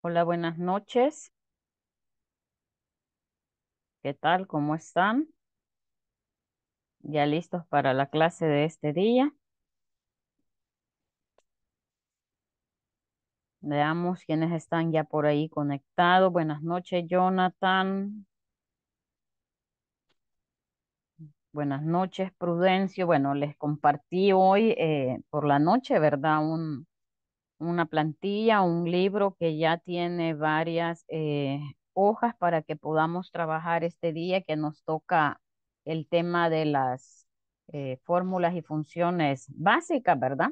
Hola, buenas noches. ¿Qué tal? ¿Cómo están? ¿Ya listos para la clase de este día? Veamos quiénes están ya por ahí conectados. Buenas noches, Jonathan. Buenas noches, Prudencio. Bueno, les compartí hoy eh, por la noche, ¿verdad? Un, una plantilla, un libro que ya tiene varias eh, hojas para que podamos trabajar este día que nos toca el tema de las eh, fórmulas y funciones básicas, ¿verdad?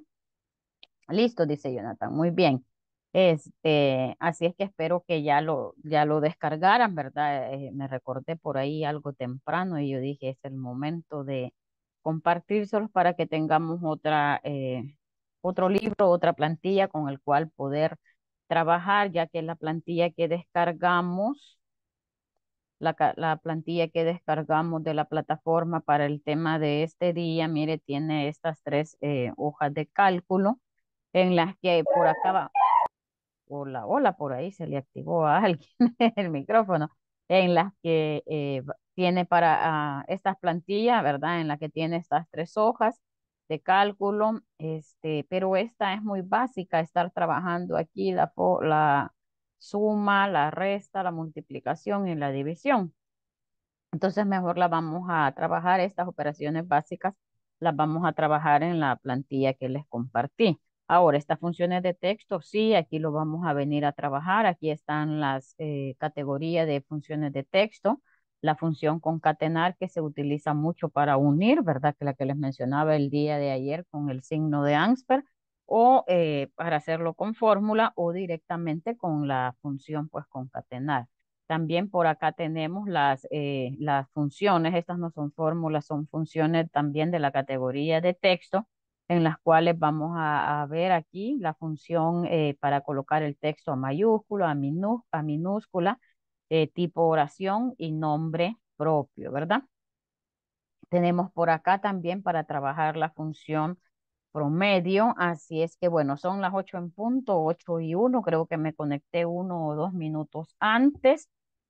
Listo, dice Jonathan. Muy bien. Este, así es que espero que ya lo, ya lo descargaran, ¿verdad? Eh, me recordé por ahí algo temprano y yo dije, es el momento de compartírselos para que tengamos otra otro libro, otra plantilla con el cual poder trabajar, ya que la plantilla que descargamos, la, plantilla que descargamos de la plataforma para el tema de este día, mire, tiene estas tres eh, hojas de cálculo en las que por acá va. Hola, hola, por ahí se le activó a alguien el micrófono. En las que eh, tiene para ah, estas plantillas, ¿verdad? En la que tiene estas tres hojas de cálculo, este, pero esta es muy básica, estar trabajando aquí la, la suma, la resta, la multiplicación y la división. Entonces mejor la vamos a trabajar, estas operaciones básicas las vamos a trabajar en la plantilla que les compartí. Ahora, estas funciones de texto, sí, aquí lo vamos a venir a trabajar. Aquí están las eh, categorías de funciones de texto la función concatenar que se utiliza mucho para unir, ¿verdad? Que la que les mencionaba el día de ayer con el signo de Ansper, o eh, para hacerlo con fórmula o directamente con la función pues concatenar. También por acá tenemos las, eh, las funciones, estas no son fórmulas, son funciones también de la categoría de texto, en las cuales vamos a, ver aquí la función eh, para colocar el texto a mayúscula, a, a minúscula, eh, tipo oración y nombre propio, ¿verdad? Tenemos por acá también para trabajar la función promedio, así es que bueno, son las 8 en punto, 8 y 1, creo que me conecté uno o dos minutos antes,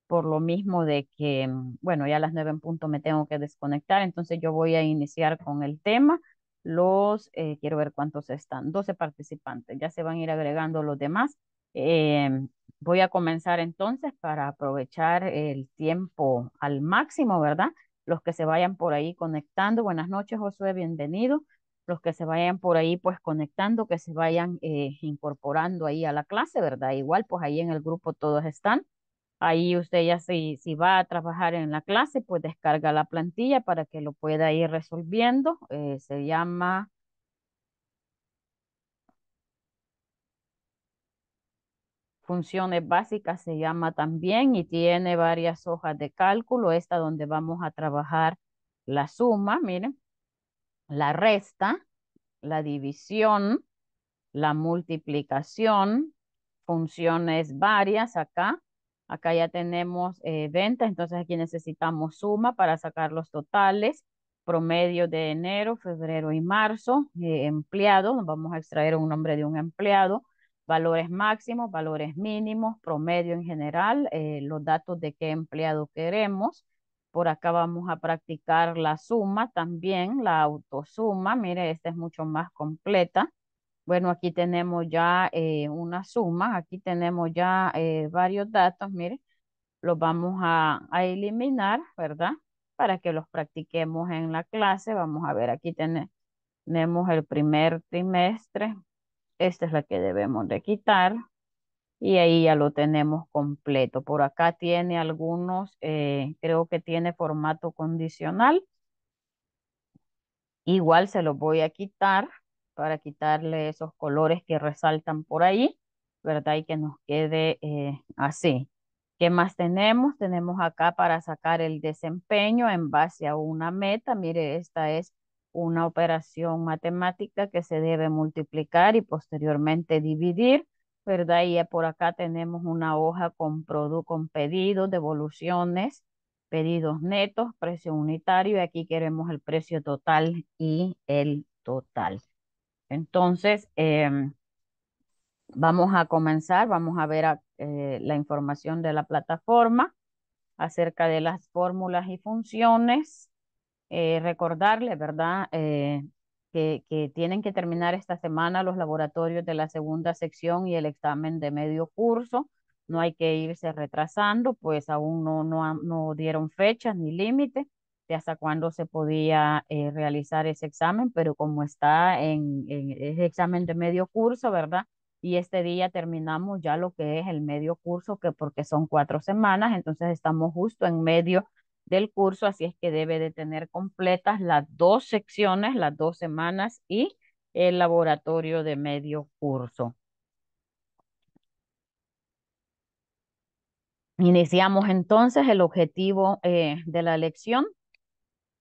por lo mismo de que, mm, bueno, ya a las 9 en punto me tengo que desconectar, entonces yo voy a iniciar con el tema, los, eh, quiero ver cuántos están, 12 participantes, ya se van a ir agregando los demás, Em, voy a comenzar entonces para aprovechar el tiempo al máximo, ¿verdad? Los que se vayan por ahí conectando, buenas noches Josué, bienvenido. Los que se vayan por ahí pues conectando, que se vayan eh, incorporando ahí a la clase, ¿verdad? Igual pues ahí en el grupo todos están. Ahí usted ya si, si va a trabajar en la clase, pues descarga la plantilla para que lo pueda ir resolviendo. Eh, se llama funciones básicas se llama también y tiene varias hojas de cálculo, esta donde vamos a trabajar la suma, miren, la resta, la división, la multiplicación, funciones varias acá. Acá ya tenemos eh, ventas, entonces aquí necesitamos suma para sacar los totales, promedio de enero, febrero y marzo, eh, empleado, vamos a extraer un nombre de un empleado, valores máximos, valores mínimos, promedio en general, eh, los datos de qué empleado queremos. Por acá vamos a practicar la suma también, la autosuma. Mire, esta es mucho más completa. Bueno, aquí tenemos ya eh, una suma, aquí tenemos ya eh, varios datos, mire, los vamos a, eliminar, ¿verdad? Para que los practiquemos en la clase. Vamos a ver, aquí tenemos el primer trimestre, esta es la que debemos de quitar. Y ahí ya lo tenemos completo. Por acá tiene algunos, eh, creo que tiene formato condicional. Igual se los voy a quitar para quitarle esos colores que resaltan por ahí, ¿verdad? Y que nos quede eh, así. ¿Qué más tenemos? Tenemos acá para sacar el desempeño en base a una meta. Mire, esta es una operación matemática que se debe multiplicar y posteriormente dividir, ¿verdad? Y eh, por acá tenemos una hoja con, con pedidos, devoluciones, pedidos netos, precio unitario, y aquí queremos el precio total y el total. Entonces, em, vamos a comenzar, vamos a ver eh, la información de la plataforma acerca de las fórmulas y funciones. Eh, recordarle ¿verdad? Eh, que, que, tienen que terminar esta semana los laboratorios de la segunda sección y el examen de medio curso. No hay que irse retrasando, pues aún no, no, no dieron fechas ni límite de hasta cuándo se podía eh, realizar ese examen, pero como está en, en ese examen de medio curso, ¿verdad? Y este día terminamos ya lo que es el medio curso, que porque son cuatro semanas, entonces estamos justo en medio del curso, así es que debe de tener completas las dos secciones, las dos semanas y el laboratorio de medio curso. Iniciamos entonces el objetivo eh, de la lección,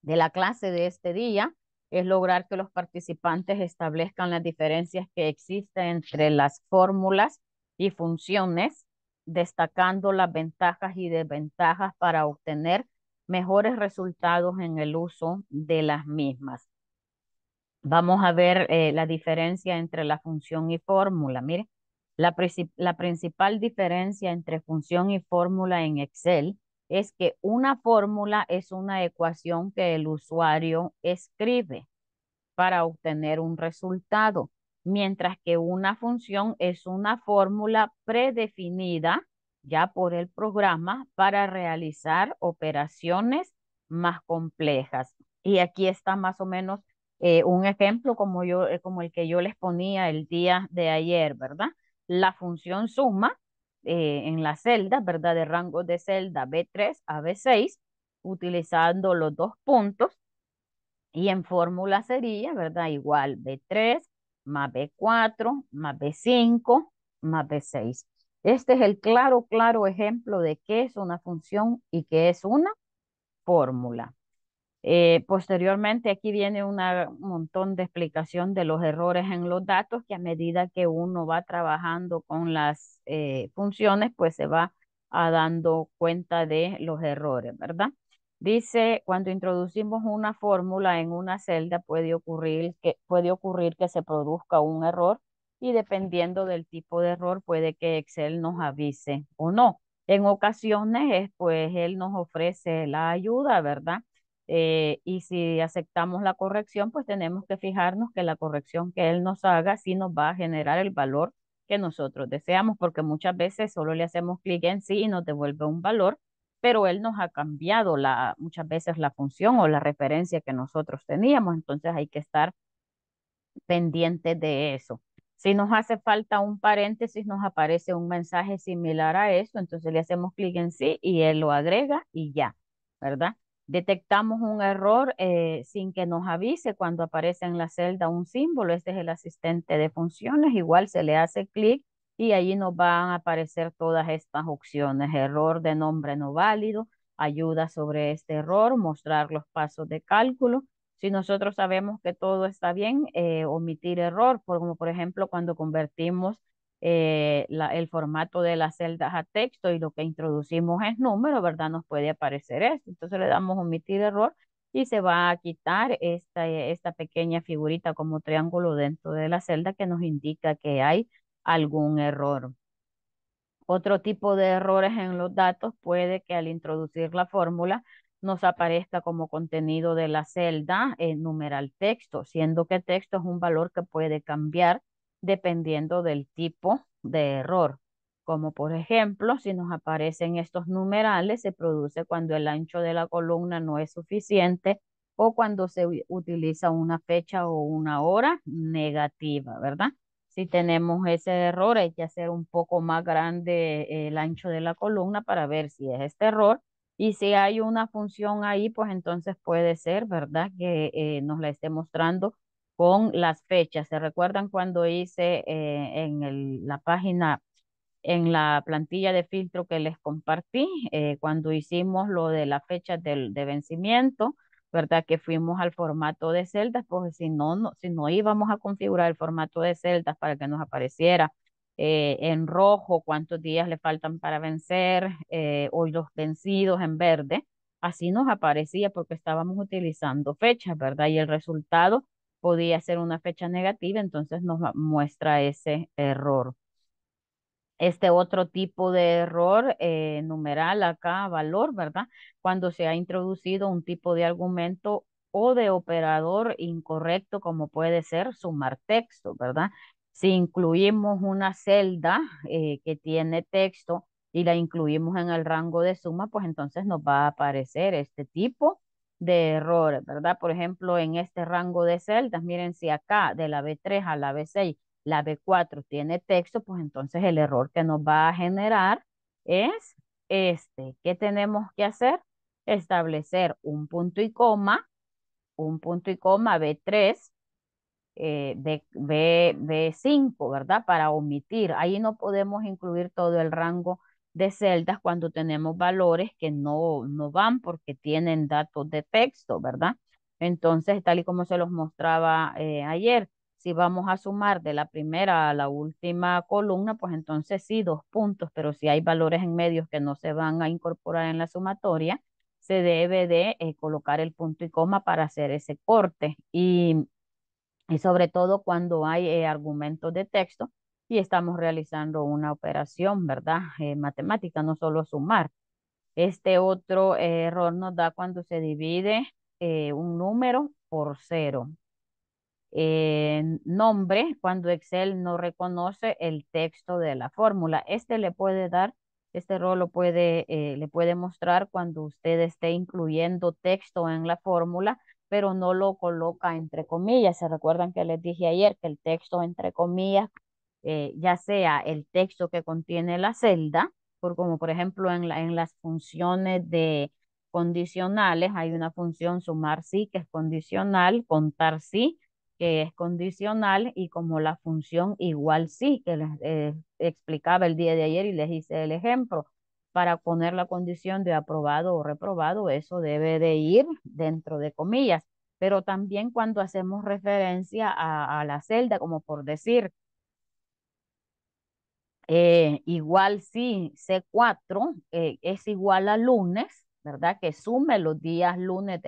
de la clase de este día, es lograr que los participantes establezcan las diferencias que existen entre las fórmulas y funciones, destacando las ventajas y desventajas para obtener mejores resultados en el uso de las mismas. Vamos a ver eh, la diferencia entre la función y fórmula. Mire, la principal diferencia entre función y fórmula en Excel es que una fórmula es una ecuación que el usuario escribe para obtener un resultado, mientras que una función es una fórmula predefinida ya por el programa para realizar operaciones más complejas. Y aquí está más o menos eh, un ejemplo como, yo, eh, como el que yo les ponía el día de ayer, ¿verdad? La función suma eh, en la celda, ¿verdad? De rango de celda B3 a B6, utilizando los dos puntos. Y en fórmula sería, ¿verdad? Igual B3 más B4 más B5 más B6. Este es el claro, claro ejemplo de qué es una función y qué es una fórmula. Eh, posteriormente aquí viene un montón de explicación de los errores en los datos que a medida que uno va trabajando con las eh, funciones, pues se va ah, dando cuenta de los errores, ¿verdad? Dice, cuando introducimos una fórmula en una celda puede ocurrir que, puede ocurrir que se produzca un error y dependiendo del tipo de error puede que Excel nos avise o no. En ocasiones, eh, pues él nos ofrece la ayuda, ¿verdad? Eh, y si aceptamos la corrección, pues tenemos que fijarnos que la corrección que él nos haga sí nos va a generar el valor que nosotros deseamos, porque muchas veces solo le hacemos clic en sí y nos devuelve un valor, pero él nos ha cambiado la, muchas veces la función o la referencia que nosotros teníamos, entonces hay que estar pendiente de eso. Si nos hace falta un paréntesis, nos aparece un mensaje similar a eso, entonces le hacemos clic en sí y él lo agrega y ya, ¿verdad? Detectamos un error eh, sin que nos avise cuando aparece en la celda un símbolo, este es el asistente de funciones, igual se le hace clic y allí nos van a aparecer todas estas opciones, error de nombre no válido, ayuda sobre este error, mostrar los pasos de cálculo, si nosotros sabemos que todo está bien, eh, omitir error, por, como por ejemplo cuando convertimos eh, el formato de las celdas a texto y lo que introducimos es número, ¿verdad? Nos puede aparecer esto. Entonces le damos omitir error y se va a quitar esta, esta pequeña figurita como triángulo dentro de la celda que nos indica que hay algún error. Otro tipo de errores en los datos puede que al introducir la fórmula nos aparezca como contenido de la celda en numeral texto, siendo que texto es un valor que puede cambiar dependiendo del tipo de error. Como por ejemplo, si nos aparecen estos numerales, se produce cuando el ancho de la columna no es suficiente o cuando se utiliza una fecha o una hora negativa, ¿verdad? Si tenemos ese error, hay que hacer un poco más grande eh, el ancho de la columna para ver si es este error y si hay una función ahí, pues entonces puede ser, ¿verdad? Que eh, nos la esté mostrando con las fechas. ¿Se recuerdan cuando hice eh, en la página, en la plantilla de filtro que les compartí, eh, cuando hicimos lo de la fecha del, de vencimiento, ¿verdad? Que fuimos al formato de celdas, porque si no, no, si no íbamos a configurar el formato de celdas para que nos apareciera eh, en rojo, cuántos días le faltan para vencer, hoy eh, los vencidos en verde. Así nos aparecía porque estábamos utilizando fechas, ¿verdad? Y el resultado podía ser una fecha negativa, entonces nos muestra ese error. Este otro tipo de error eh, numeral acá, valor, ¿verdad? Cuando se ha introducido un tipo de argumento o de operador incorrecto como puede ser sumar texto, ¿verdad? Si incluimos una celda eh, que tiene texto y la incluimos en el rango de suma, pues entonces nos va a aparecer este tipo de errores, ¿verdad? Por ejemplo, en este rango de celdas, miren si acá de la B3 a la B6, la B4 tiene texto, pues entonces el error que nos va a generar es este. ¿Qué tenemos que hacer? Establecer un punto y coma, un punto y coma B3, eh, de B, 5 ¿verdad? Para omitir. Ahí no podemos incluir todo el rango de celdas cuando tenemos valores que no, no van porque tienen datos de texto, ¿verdad? Entonces, tal y como se los mostraba eh, ayer, si vamos a sumar de la primera a la última columna, pues entonces sí, dos puntos, pero si hay valores en medios que no se van a incorporar en la sumatoria, se debe de eh, colocar el punto y coma para hacer ese corte. Y y sobre todo cuando hay eh, argumentos de texto y estamos realizando una operación, ¿verdad? Eh, matemática, no solo sumar. Este otro eh, error nos da cuando se divide un número por cero. nombre, cuando Excel no reconoce el texto de la fórmula. Este le puede dar, este error lo puede, le puede mostrar cuando usted esté incluyendo texto en la fórmula pero no lo coloca entre comillas. Se recuerdan que les dije ayer que el texto entre comillas, eh, ya sea el texto que contiene la celda, por, como por ejemplo en, las funciones de condicionales, hay una función sumar sí que es condicional, contar sí que es condicional y como la función igual sí que les eh, explicaba el día de ayer y les hice el ejemplo para poner la condición de aprobado o reprobado, eso debe de ir dentro de comillas, pero también cuando hacemos referencia a, la celda, como por decir, eh, igual si C4 eh, es igual a lunes, ¿verdad? Que sume los días lunes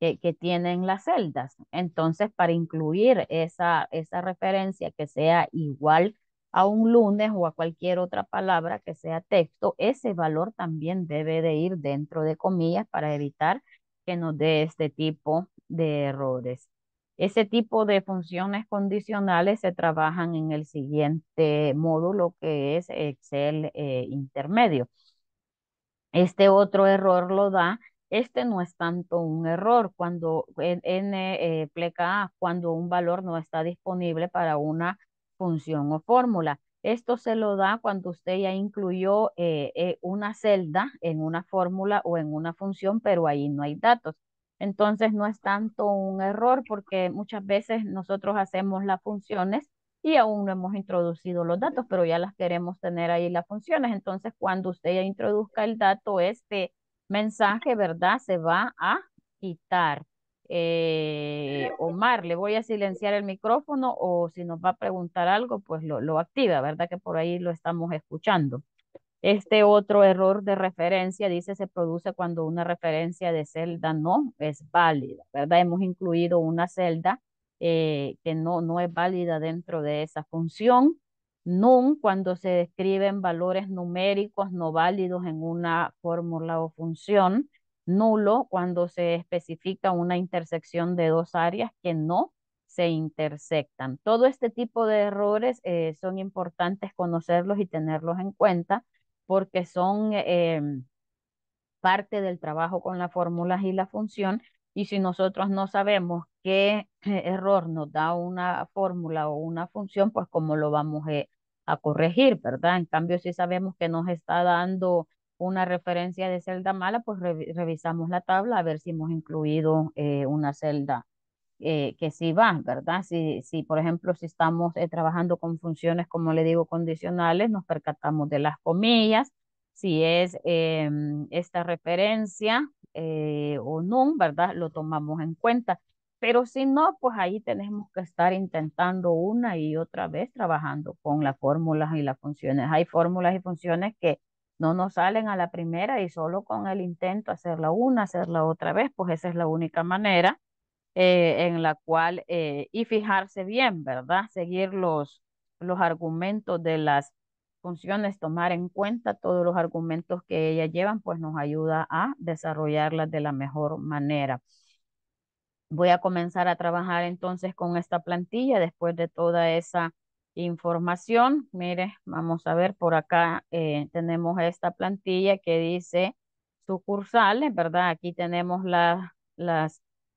que tienen las celdas. Entonces, para incluir esa, esa referencia que sea igual a un lunes o a cualquier otra palabra que sea texto, ese valor también debe de ir dentro de comillas para evitar que nos dé este tipo de errores. Ese tipo de funciones condicionales se trabajan en el siguiente módulo que es Excel eh, intermedio. Este otro error lo da este no es tanto un error cuando en, eh, eh, cuando un valor no está disponible para una función o fórmula. Esto se lo da cuando usted ya incluyó eh, eh, una celda en una fórmula o en una función, pero ahí no hay datos. Entonces no es tanto un error porque muchas veces nosotros hacemos las funciones y aún no hemos introducido los datos, pero ya las queremos tener ahí las funciones. Entonces cuando usted ya introduzca el dato, este mensaje, ¿verdad? Se va a quitar. Eh, pues Omar, le voy a silenciar el micrófono o si nos va a preguntar algo, pues lo, activa, ¿verdad? Que por ahí lo estamos escuchando. Este otro error de referencia dice se produce cuando una referencia de celda no es válida, ¿verdad? Hemos incluido una celda eh, que no, no es válida dentro de esa función. NUN cuando se describen valores numéricos no válidos en una fórmula o función nulo cuando se especifica una intersección de dos áreas que no se intersectan. Todo este tipo de errores eh, son importantes conocerlos y tenerlos en cuenta porque son eh, em, parte del trabajo con las fórmulas y la función. Y si nosotros no sabemos qué error nos da una fórmula o una función, pues cómo lo vamos eh, a corregir, ¿verdad? En cambio, si sabemos que nos está dando una referencia de celda mala, pues revisamos la tabla a ver si hemos incluido eh, una celda eh, que sí va, ¿verdad? Si, si por ejemplo, si estamos eh, trabajando con funciones, como le digo, condicionales, nos percatamos de las comillas, si es em, esta referencia o no, ¿verdad? Lo tomamos en cuenta. Pero si no, pues ahí tenemos que estar intentando una y otra vez trabajando con las fórmulas y las funciones. Hay fórmulas y funciones que no nos salen a la primera y solo con el intento hacerla una, hacerla otra vez, pues esa es la única manera eh, en la cual, eh, y fijarse bien, ¿verdad? Seguir los, los argumentos de las funciones, tomar en cuenta todos los argumentos que ellas llevan, pues nos ayuda a desarrollarlas de la mejor manera. Voy a comenzar a trabajar entonces con esta plantilla después de toda esa información. Mire, vamos a ver por acá, eh, tenemos esta plantilla que dice sucursales, ¿verdad? Aquí tenemos las,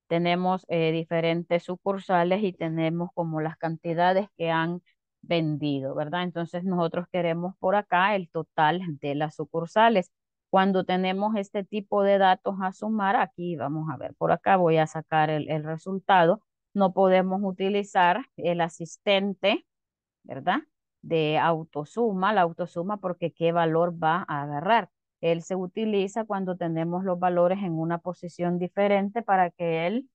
tenemos eh, diferentes sucursales y tenemos como las cantidades que han vendido, ¿verdad? Entonces nosotros queremos por acá el total de las sucursales. Cuando tenemos este tipo de datos a sumar, aquí vamos a ver, por acá voy a sacar el, el resultado. No podemos utilizar el asistente ¿verdad? De autosuma, la autosuma porque qué valor va a agarrar. Él se utiliza cuando tenemos los valores en una posición diferente para que él,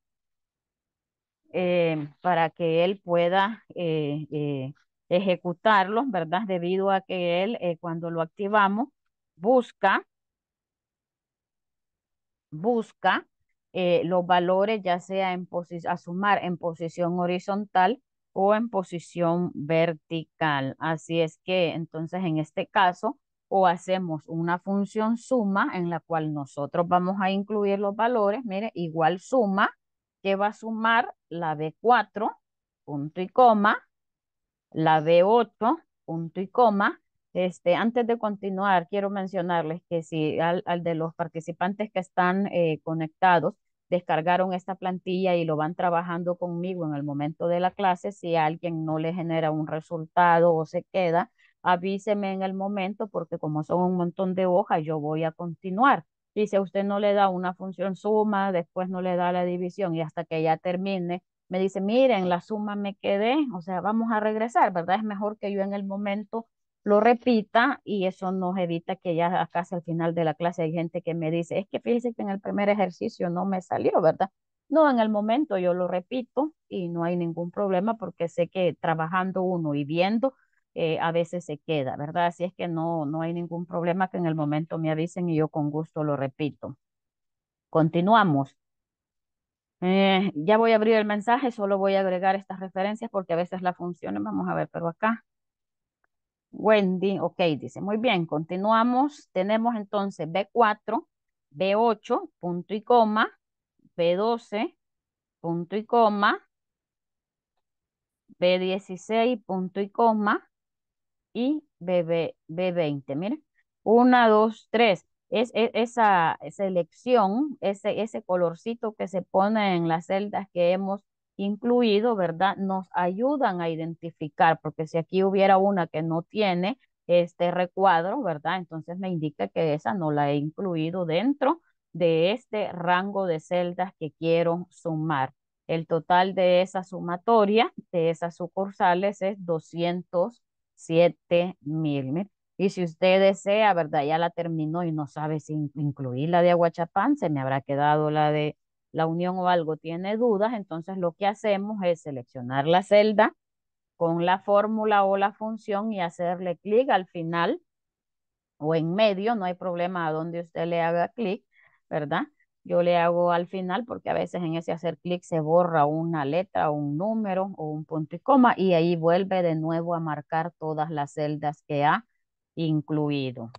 eh, para que él pueda eh, eh, ejecutarlos, ¿verdad? Debido a que él, cuando lo activamos, busca, busca los valores ya sea en a sumar en posición horizontal o en posición vertical. Así es que entonces en este caso o hacemos una función suma en la cual nosotros vamos a incluir los valores, mire, igual suma, que va a sumar la B4, punto y coma, la B8, punto y coma. Este, antes de continuar, quiero mencionarles que si al, de los participantes que están eh, conectados, descargaron esta plantilla y lo van trabajando conmigo en el momento de la clase. Si alguien no le genera un resultado o se queda, avíseme en el momento porque como son un montón de hojas, yo voy a continuar. Y si a usted no le da una función suma, después no le da la división y hasta que ya termine, me dice, miren, la suma me quedé, o sea, vamos a regresar, ¿verdad? Es mejor que yo en el momento lo repita y eso nos evita que ya casi al final de la clase hay gente que me dice, es que fíjese que en el primer ejercicio no me salió, ¿verdad? No, en el momento yo lo repito y no hay ningún problema porque sé que trabajando uno y viendo eh, a veces se queda, ¿verdad? Así es que no, no hay ningún problema que en el momento me avisen y yo con gusto lo repito. Continuamos. Eh, ya voy a abrir el mensaje, solo voy a agregar estas referencias porque a veces las funciones, vamos a ver, pero acá Wendy, ok, dice, muy bien, continuamos. Tenemos entonces B4, B8, punto y coma, B12, punto y coma, B16, punto y coma, y B, B20. Miren, 1, 2, 3. esa selección, ese, ese colorcito que se pone en las celdas que hemos incluido, ¿verdad? Nos ayudan a identificar, porque si aquí hubiera una que no tiene este recuadro, ¿verdad? Entonces me indica que esa no la he incluido dentro de este rango de celdas que quiero sumar. El total de esa sumatoria, de esas sucursales, es 207 mil. Y si usted desea, ¿verdad? Ya la terminó y no sabe si incluir la de Aguachapán, se me habrá quedado la de la unión o algo tiene dudas, entonces lo que hacemos es seleccionar la celda con la fórmula o la función y hacerle clic al final o en medio, no hay problema a donde usted le haga clic, ¿verdad? Yo le hago al final porque a veces en ese hacer clic se borra una letra o un número o un punto y coma y ahí vuelve de nuevo a marcar todas las celdas que ha incluido.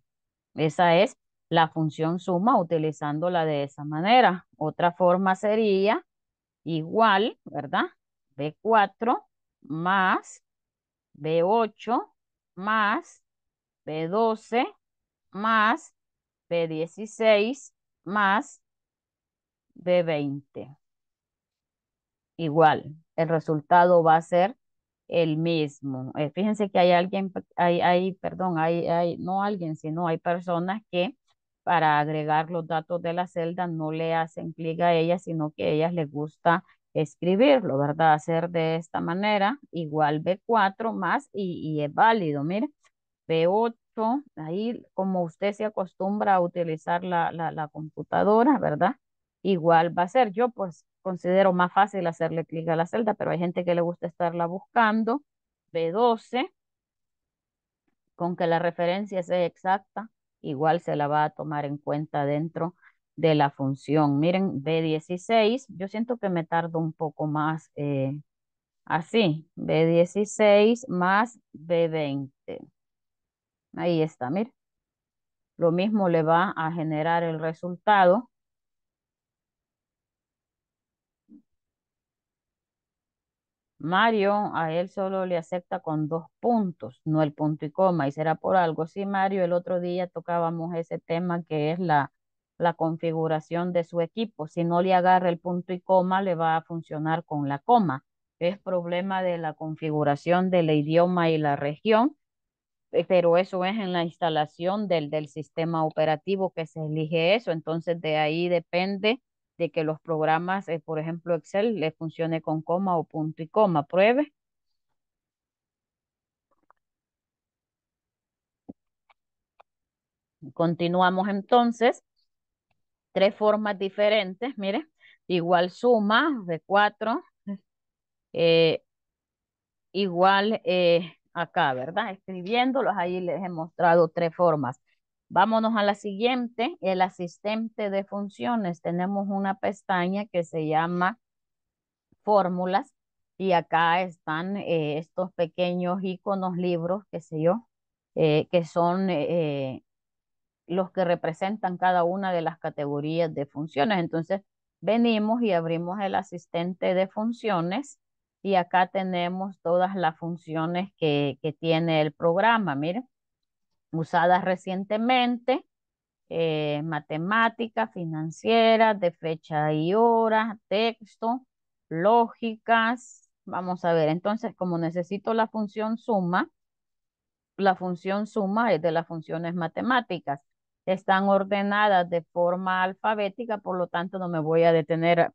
Esa es la función suma utilizándola de esa manera. Otra forma sería igual, ¿verdad? B4 más B8 más B12 más B16 más B20. Igual, el resultado va a ser el mismo. Eh, fíjense que hay alguien, hay, hay perdón, hay, hay, no alguien, sino hay personas que para agregar los datos de la celda no le hacen clic a ella, sino que a ellas les gusta escribirlo, ¿verdad? Hacer de esta manera, igual B4 más y, es válido, mire, B8, ahí como usted se acostumbra a utilizar la, la computadora, ¿verdad? Igual va a ser, yo pues considero más fácil hacerle clic a la celda, pero hay gente que le gusta estarla buscando, B12, con que la referencia sea exacta, igual se la va a tomar en cuenta dentro de la función. Miren, B16, yo siento que me tardo un poco más eh, así. B16 más B20. Ahí está, miren. Lo mismo le va a generar el resultado Mario a él solo le acepta con dos puntos, no el punto y coma, y será por algo. Sí, Mario, el otro día tocábamos ese tema que es la, la configuración de su equipo. Si no le agarra el punto y coma, le va a funcionar con la coma. Es problema de la configuración del idioma y la región, eh, pero eso es en la instalación del, del sistema operativo que se elige eso. Entonces, de ahí depende de que los programas, eh, por ejemplo Excel, les funcione con coma o punto y coma. Pruebe. Continuamos entonces. Tres formas diferentes, mire. Igual suma de cuatro. Eh, igual eh, acá, ¿verdad? Escribiéndolos, ahí les he mostrado tres formas. Vámonos a la siguiente, el asistente de funciones. Tenemos una pestaña que se llama fórmulas y acá están eh, estos pequeños iconos, libros, qué sé yo, eh, que son eh, los que representan cada una de las categorías de funciones. Entonces, venimos y abrimos el asistente de funciones y acá tenemos todas las funciones que, que tiene el programa. Miren, usadas recientemente, eh, matemáticas, financieras, de fecha y hora, texto, lógicas. Vamos a ver, entonces, como necesito la función suma, la función suma es de las funciones matemáticas. Están ordenadas de forma alfabética, por lo tanto no me voy a detener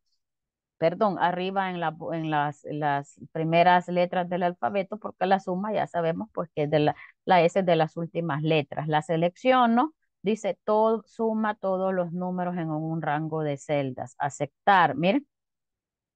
perdón, arriba en, las, primeras letras del alfabeto, porque la suma ya sabemos pues que es de la, la S de las últimas letras. La selecciono, dice suma todos los números en un rango de celdas. Aceptar, miren.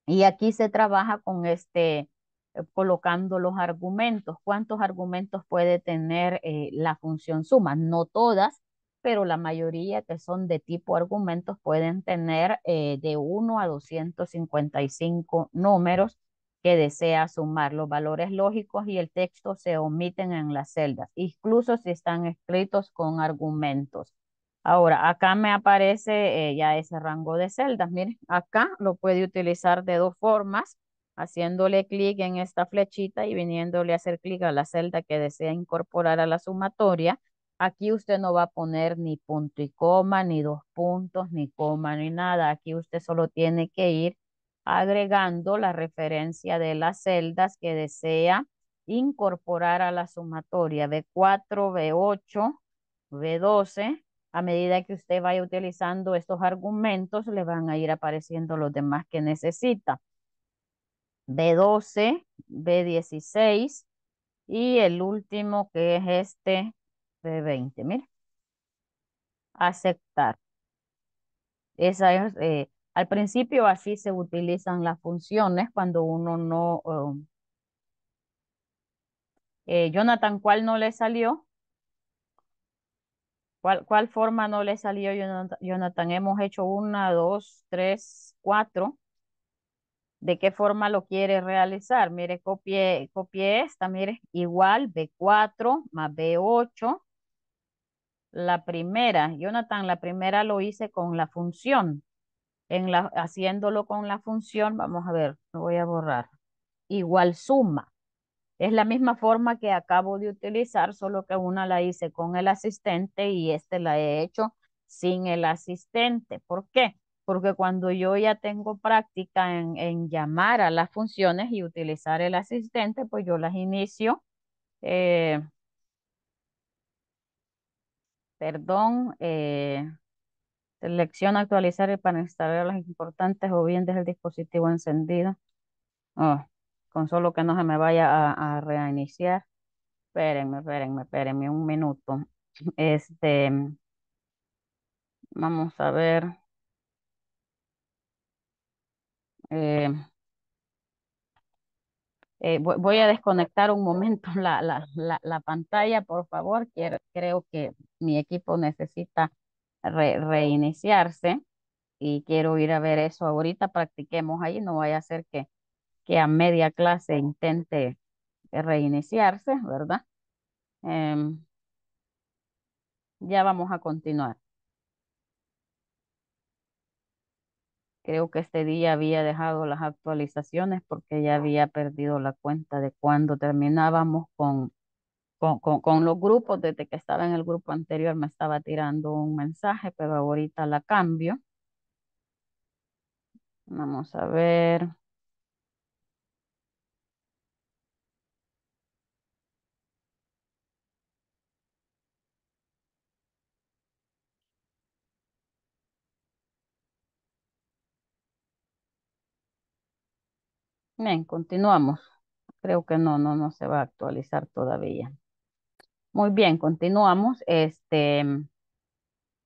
Y aquí se trabaja con este, eh, colocando los argumentos. ¿Cuántos argumentos puede tener eh, la función suma? No todas, pero la mayoría que son de tipo argumentos pueden tener eh, de 1 a 255 números que desea sumar. Los valores lógicos y el texto se omiten en las celdas, incluso si están escritos con argumentos. Ahora, acá me aparece eh, ya ese rango de celdas. Miren, acá lo puede utilizar de dos formas, haciéndole clic en esta flechita y viniéndole a hacer clic a la celda que desea incorporar a la sumatoria Aquí usted no va a poner ni punto y coma, ni dos puntos, ni coma, ni nada. Aquí usted solo tiene que ir agregando la referencia de las celdas que desea incorporar a la sumatoria B4, B8, B12. A medida que usted vaya utilizando estos argumentos, le van a ir apareciendo los demás que necesita. B12, B16 y el último que es este de 20, mire. Aceptar. Esa es, eh, al principio así se utilizan las funciones cuando uno no... Um, eh, Jonathan, ¿cuál no le salió? ¿Cuál, ¿Cuál, forma no le salió, Jonathan? Hemos hecho una, dos, tres, cuatro. ¿De qué forma lo quiere realizar? Mire, copié copie esta, mire, igual B4 más B8 la primera, Jonathan, la primera lo hice con la función. En la, haciéndolo con la función, vamos a ver, lo voy a borrar. Igual suma. Es la misma forma que acabo de utilizar, solo que una la hice con el asistente y este la he hecho sin el asistente. ¿Por qué? Porque cuando yo ya tengo práctica en, en llamar a las funciones y utilizar el asistente, pues yo las inicio eh, perdón, eh, selecciona actualizar para instalar las importantes o bien desde el dispositivo encendido. Oh, con solo que no se me vaya a, reiniciar. Espérenme, espérenme, espérenme un minuto. Este, vamos a ver. Eh, eh, voy a desconectar un momento la, la, la, pantalla, por favor. creo que mi equipo necesita reiniciarse y quiero ir a ver eso ahorita. Practiquemos ahí, no vaya a ser que, que a media clase intente reiniciarse, ¿verdad? Em, ya vamos a continuar. Creo que este día había dejado las actualizaciones porque ya había perdido la cuenta de cuando terminábamos con, con, con los grupos. Desde que estaba en el grupo anterior me estaba tirando un mensaje, pero ahorita la cambio. Vamos a ver. Bien, continuamos. Creo que no, no, no se va a actualizar todavía. Muy bien, continuamos. Este, mm,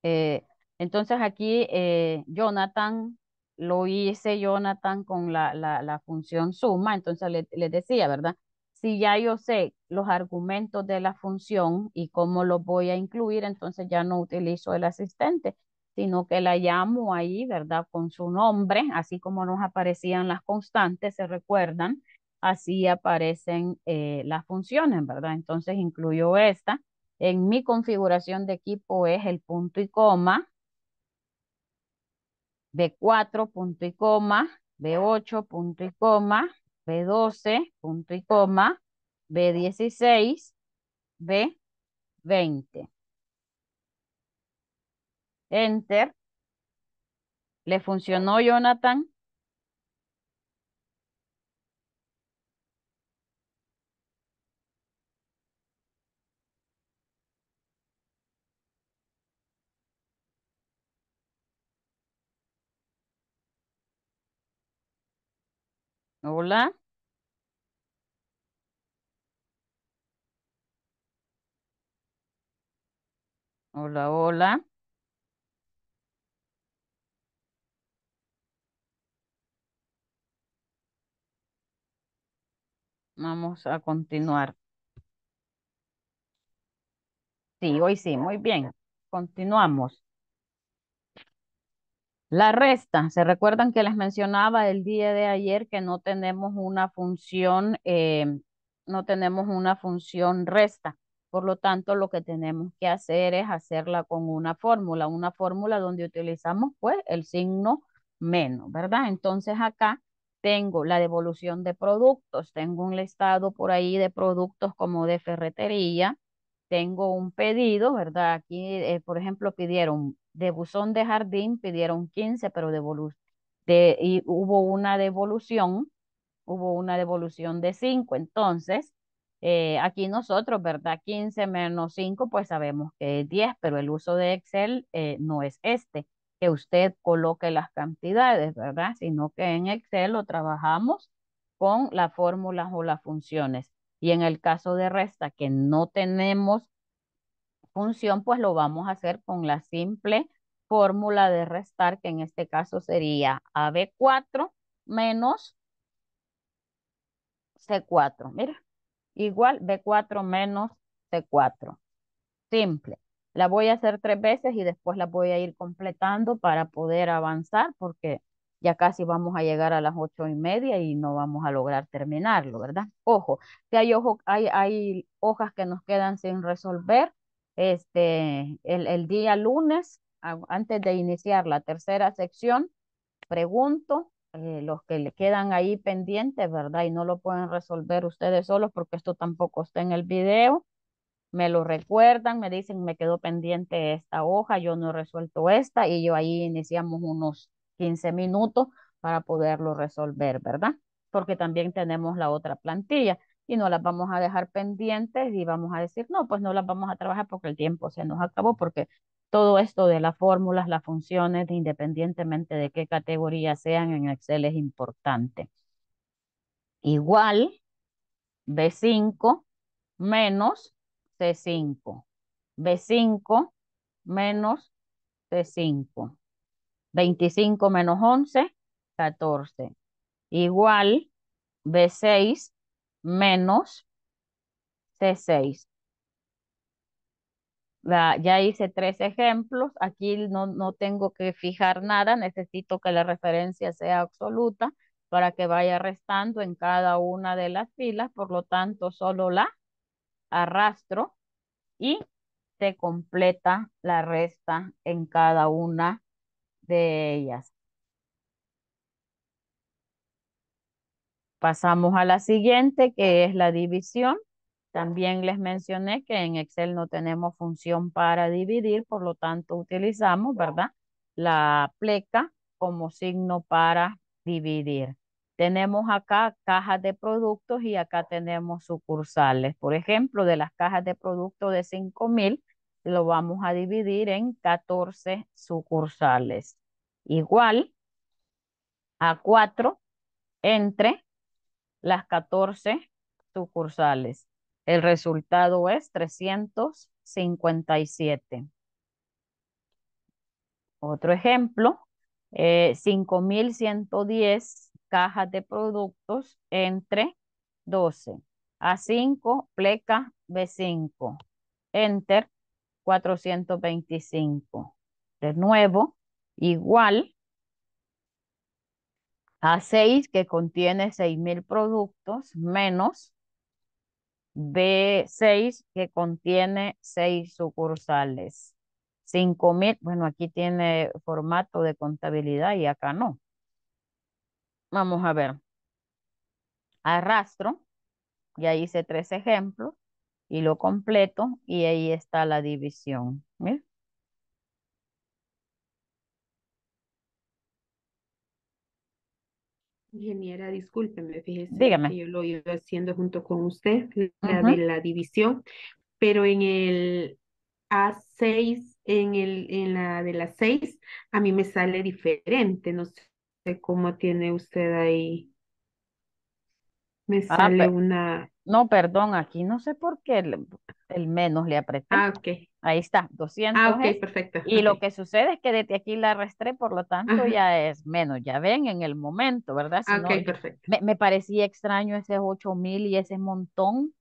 eh, entonces aquí eh, Jonathan, lo hice Jonathan con la, la, función suma, entonces le decía, ¿verdad? Si ya yo sé los argumentos de la función y cómo los voy a incluir, entonces ya no utilizo el asistente, sino que la llamo ahí, ¿verdad? Con su nombre, así como nos aparecían las constantes, se recuerdan, así aparecen eh, las funciones, ¿verdad? Entonces incluyo esta. En mi configuración de equipo es el punto y coma, B4 punto y coma, B8 punto y coma, B12 punto y coma, B16, B20. Enter. ¿Le funcionó, Jonathan? Hola. Hola, hola. Vamos a continuar. Sí, hoy sí, muy bien. Continuamos. La resta, ¿se recuerdan que les mencionaba el día de ayer que no tenemos una función, eh, no tenemos una función resta? Por lo tanto, lo que tenemos que hacer es hacerla con una fórmula, una fórmula donde utilizamos pues el signo menos, ¿verdad? Entonces acá tengo la devolución de productos, tengo un listado por ahí de productos como de ferretería, tengo un pedido, ¿verdad? Aquí, eh, por ejemplo, pidieron de buzón de jardín, pidieron 15, pero y hubo una devolución, hubo una devolución de 5, entonces... Eh, aquí nosotros, ¿verdad? 15 menos 5, pues sabemos que es 10, pero el uso de Excel eh, no es este que usted coloque las cantidades, ¿verdad? Sino que en Excel lo trabajamos con las fórmulas o las funciones. Y en el caso de resta, que no tenemos función, pues lo vamos a hacer con la simple fórmula de restar, que en este caso sería AB4 menos C4. Mira, igual B4 menos C4. Simple. La voy a hacer tres veces y después la voy a ir completando para poder avanzar porque ya casi vamos a llegar a las ocho y media y no vamos a lograr terminarlo, ¿verdad? Ojo, si hay, ojo, hay, hay hojas que nos quedan sin resolver. Este, el, día lunes, antes de iniciar la tercera sección, pregunto eh, los que le quedan ahí pendientes, ¿verdad? Y no lo pueden resolver ustedes solos porque esto tampoco está en el video me lo recuerdan, me dicen, me quedó pendiente esta hoja, yo no he resuelto esta y yo ahí iniciamos unos 15 minutos para poderlo resolver, ¿verdad? Porque también tenemos la otra plantilla y no las vamos a dejar pendientes y vamos a decir, no, pues no las vamos a trabajar porque el tiempo se nos acabó, porque todo esto de las fórmulas, las funciones, independientemente de qué categoría sean en Excel es importante. Igual, B5 menos C5. B5 menos C5. 25 menos 11, 14. Igual B6 menos C6. ya hice tres ejemplos. Aquí no tengo que fijar nada. Necesito que la referencia sea absoluta para que vaya restando en cada una de las filas. Por lo tanto, solo la arrastro y se completa la resta en cada una de ellas. Pasamos a la siguiente, que es la división. También les mencioné que en Excel no tenemos función para dividir, por lo tanto utilizamos, ¿verdad? La pleca como signo para dividir. Tenemos acá cajas de productos y acá tenemos sucursales. Por ejemplo, de las cajas de productos de 5000, lo vamos a dividir en 14 sucursales. Igual a 4 entre las 14 sucursales. El resultado es 357. Otro ejemplo, eh, 5110 cajas de productos entre 12. A5, pleca B5. Enter, 425. De nuevo, igual a 6 que contiene 6.000 productos menos B6 que contiene 6 sucursales. 5.000, bueno, aquí tiene formato de contabilidad y acá no. Vamos a ver. Arrastro. Ya hice tres ejemplos. Y lo completo. Y ahí está la división. Ingeniera, discúlpeme, fíjese Dígame. yo lo iba haciendo junto con usted, la de la división, pero en el A6, en, el, en la de las seis, a mí me sale diferente, no sé cómo tiene usted ahí. Me ah, sale una... No, perdón, aquí no sé por qué el, menos le apreté. Ah, ok. Ahí está, 200. Ah, ok, perfecto. Y lo que sucede es que desde aquí la arrastré, por lo tanto ya es menos. Ya ven en el momento, ¿verdad? Ah, ok, perfecto. Me, parecía extraño ese 8000 y ese montón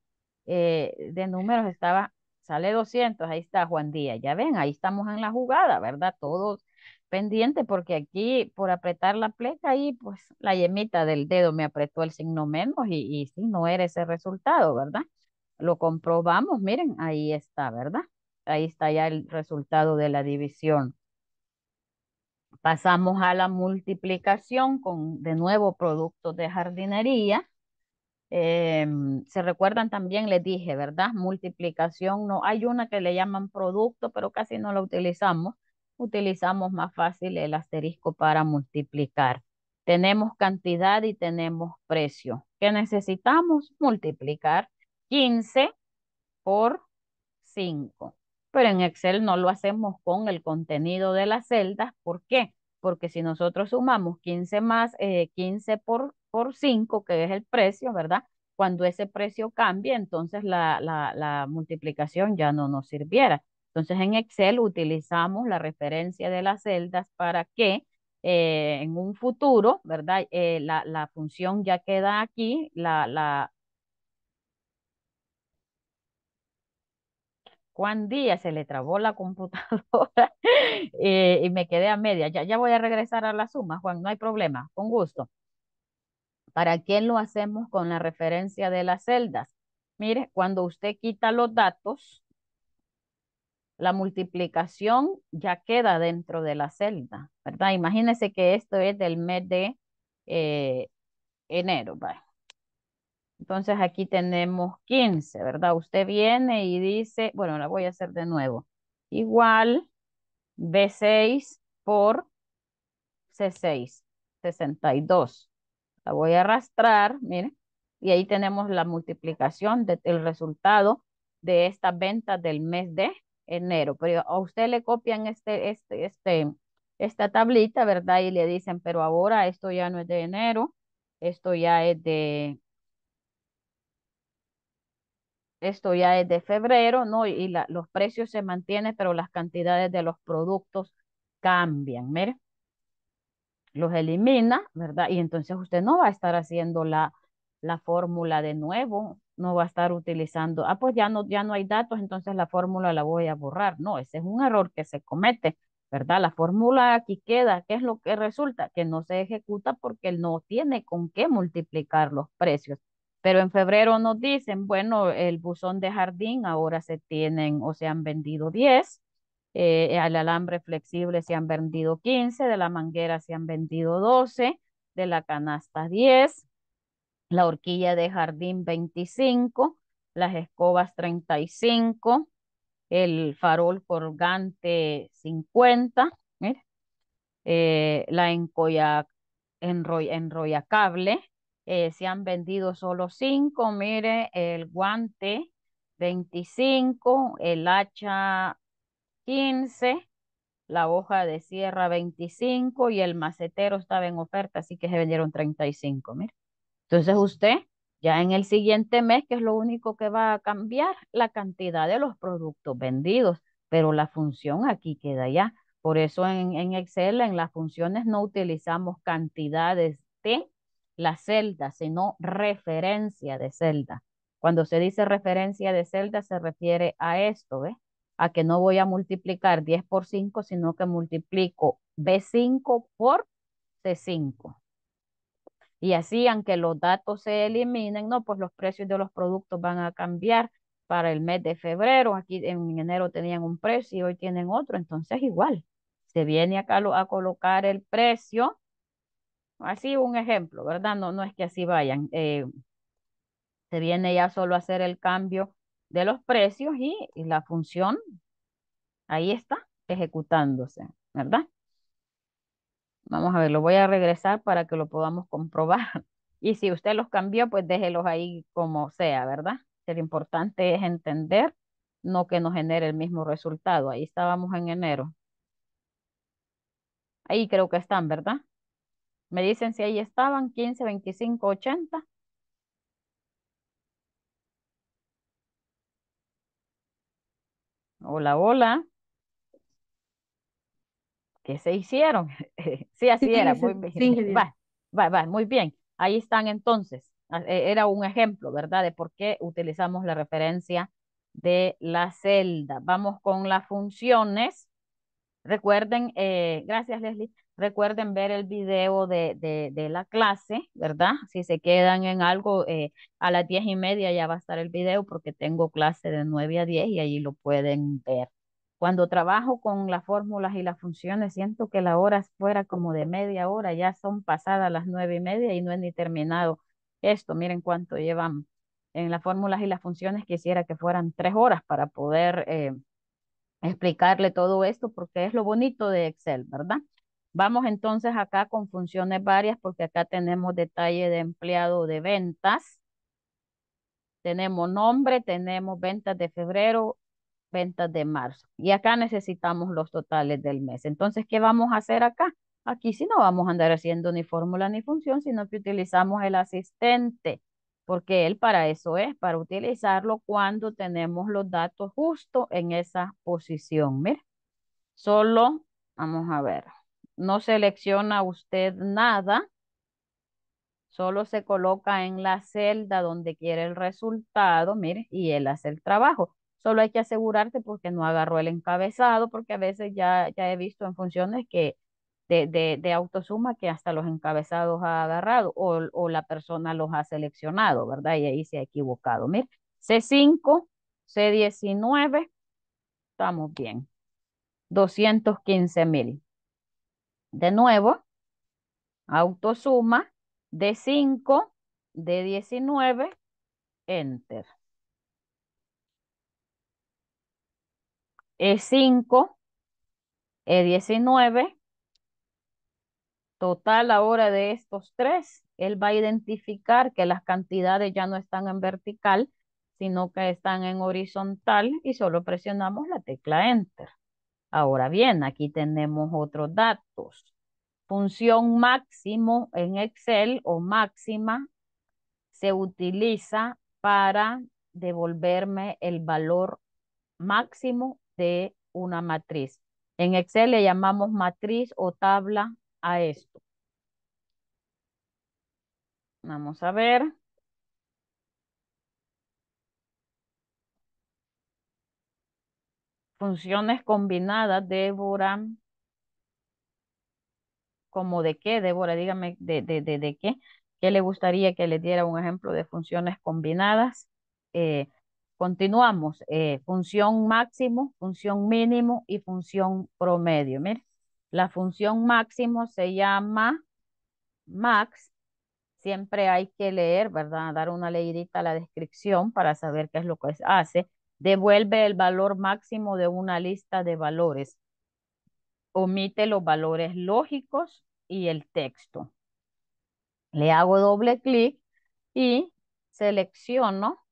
eh, de números. Estaba, sale 200, ahí está Juan Díaz. Ya ven, ahí estamos en la jugada, ¿verdad? Todos pendiente porque aquí por apretar la pleca ahí pues la yemita del dedo me apretó el signo menos y, y no era ese resultado, ¿verdad? Lo comprobamos, miren, ahí está, ¿verdad? Ahí está ya el resultado de la división. Pasamos a la multiplicación con de nuevo productos de jardinería. Em, se recuerdan también, les dije, ¿verdad? Multiplicación, no hay una que le llaman producto, pero casi no la utilizamos utilizamos más fácil el asterisco para multiplicar. Tenemos cantidad y tenemos precio. ¿Qué necesitamos? Multiplicar 15 por 5. Pero en Excel no lo hacemos con el contenido de las celdas. ¿Por qué? Porque si nosotros sumamos 15 más 15 eh, por, por 5, que es el precio, ¿verdad? Cuando ese precio cambie, entonces la, la multiplicación ya no nos sirviera. Entonces en Excel utilizamos la referencia de las celdas para que eh, en un futuro, ¿verdad? Eh, la, función ya queda aquí, la, la... Juan Díaz se le trabó la computadora eh, y me quedé a media. Ya, ya voy a regresar a la suma, Juan, no hay problema, con gusto. ¿Para quién lo hacemos con la referencia de las celdas? Mire, cuando usted quita los datos, la multiplicación ya queda dentro de la celda, ¿verdad? Imagínense que esto es del mes de eh, enero, ¿vale? Entonces aquí tenemos 15, ¿verdad? Usted viene y dice, bueno, la voy a hacer de nuevo, igual B6 por C6, 62. La voy a arrastrar, miren, y ahí tenemos la multiplicación del resultado de esta venta del mes de enero, pero a usted le copian este, este, este, esta tablita, ¿verdad? Y le dicen, pero ahora esto ya no es de enero, esto ya es de, esto ya es de febrero, ¿no? Y la, los precios se mantienen, pero las cantidades de los productos cambian, mire. Los elimina, ¿verdad? Y entonces usted no va a estar haciendo la, la fórmula de nuevo, no va a estar utilizando, ah, pues ya no, ya no hay datos, entonces la fórmula la voy a borrar. No, ese es un error que se comete, ¿verdad? La fórmula aquí queda, ¿qué es lo que resulta? Que no se ejecuta porque no tiene con qué multiplicar los precios. Pero en febrero nos dicen, bueno, el buzón de jardín ahora se tienen o se han vendido 10, al eh, alambre flexible se han vendido 15, de la manguera se han vendido 12, de la canasta 10, la horquilla de jardín 25, las escobas 35, el farol colgante 50, ¿eh? Eh, la encoya eh, se han vendido solo 5, mire, el guante 25, el hacha 15, la hoja de sierra 25 y el macetero estaba en oferta, así que se vendieron 35, mire. Entonces usted ya en el siguiente mes, que es lo único que va a cambiar, la cantidad de los productos vendidos, pero la función aquí queda ya. Por eso en, en Excel, en las funciones, no utilizamos cantidades de la celda, sino referencia de celda. Cuando se dice referencia de celda, se refiere a esto, ¿ves? A que no voy a multiplicar 10 por 5, sino que multiplico B5 por C5. Y así, aunque los datos se eliminen, no, pues los precios de los productos van a cambiar para el mes de febrero. Aquí en enero tenían un precio y hoy tienen otro, entonces igual. Se viene acá a colocar el precio. Así un ejemplo, ¿verdad? No, no es que así vayan. Eh, se viene ya solo a hacer el cambio de los precios y la función ahí está ejecutándose, ¿verdad? Vamos a ver, lo voy a regresar para que lo podamos comprobar. Y si usted los cambió, pues déjelos ahí como sea, ¿verdad? Lo importante es entender, no que nos genere el mismo resultado. Ahí estábamos en enero. Ahí creo que están, ¿verdad? Me dicen si ahí estaban, 15, 25, 80. Hola, hola que se hicieron? sí, así era. muy, muy bien. Ahí están entonces. Ah, e, era un ejemplo, ¿verdad? De por qué utilizamos la referencia de la celda. Vamos con las funciones. Recuerden, eh, gracias Leslie, recuerden ver el video de, de, la clase, ¿verdad? Si se quedan en algo, eh, a las diez y media ya va a estar el video porque tengo clase de nueve a diez y ahí lo pueden ver. Cuando trabajo con las fórmulas y las funciones, siento que la hora fuera como de media hora, ya son pasadas las nueve y media y no he ni terminado esto. Miren cuánto llevan en las fórmulas y las funciones. Quisiera que fueran tres horas para poder eh, explicarle todo esto, porque es lo bonito de Excel, ¿verdad? Vamos entonces acá con funciones varias, porque acá tenemos detalle de empleado de ventas tenemos nombre, tenemos ventas de febrero, ventas de marzo. Y acá necesitamos los totales del mes. Entonces, ¿qué vamos a hacer acá? Aquí sí no vamos a andar haciendo ni fórmula ni función, sino que utilizamos el asistente, porque él para eso es, para utilizarlo cuando tenemos los datos justo en esa posición. mire. solo, vamos a ver, no selecciona usted nada, solo se coloca en la celda donde quiere el resultado, mire, y él hace el trabajo. Solo hay que asegurarte porque no agarró el encabezado, porque a veces ya, ya he visto en funciones que de, de, de autosuma que hasta los encabezados ha agarrado o, la persona los ha seleccionado, ¿verdad? Y ahí se ha equivocado. Mira, C5, C19, estamos bien. 215 mil. De nuevo, autosuma d 5, d 19, enter. e 5, e 19. Total ahora de estos tres, él va a identificar que las cantidades ya no están en vertical, sino que están en horizontal y solo presionamos la tecla Enter. Ahora bien, aquí tenemos otros datos. Función máximo en Excel o máxima se utiliza para devolverme el valor máximo de una matriz. En Excel le llamamos matriz o tabla a esto. Vamos a ver. Funciones combinadas, Débora. ¿Como de qué, Débora? Dígame, de, de, de qué? ¿Qué le gustaría que le diera un ejemplo de funciones combinadas? Eh, Continuamos, eh, función máximo, función mínimo y función promedio. la función máximo se llama max. Siempre hay que leer, ¿verdad? Dar una leidita a la descripción para saber qué es lo que hace. Devuelve el valor máximo de una lista de valores. Omite los valores lógicos y el texto. Le hago doble clic y selecciono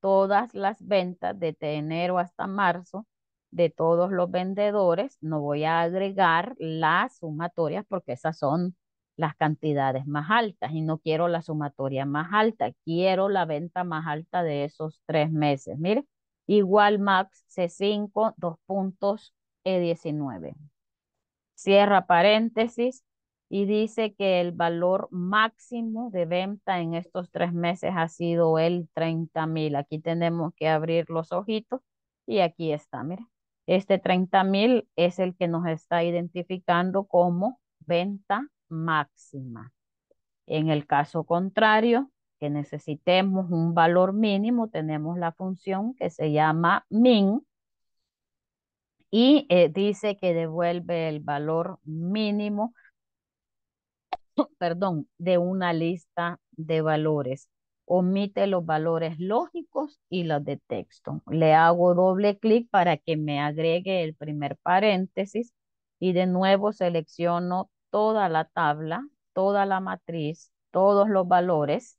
todas las ventas desde este enero hasta marzo de todos los vendedores. No voy a agregar las sumatorias porque esas son las cantidades más altas y no quiero la sumatoria más alta, quiero la venta más alta de esos tres meses. Mire, igual max C5, dos puntos E19. Cierra paréntesis, y dice que el valor máximo de venta en estos tres meses ha sido el 30,000. mil. Aquí tenemos que abrir los ojitos y aquí está, mira. Este 30,000 mil es el que nos está identificando como venta máxima. En el caso contrario, que necesitemos un valor mínimo, tenemos la función que se llama min, y eh, dice que devuelve el valor mínimo perdón, de una lista de valores. Omite los valores lógicos y los de texto. Le hago doble clic para que me agregue el primer paréntesis y de nuevo selecciono toda la tabla, toda la matriz, todos los valores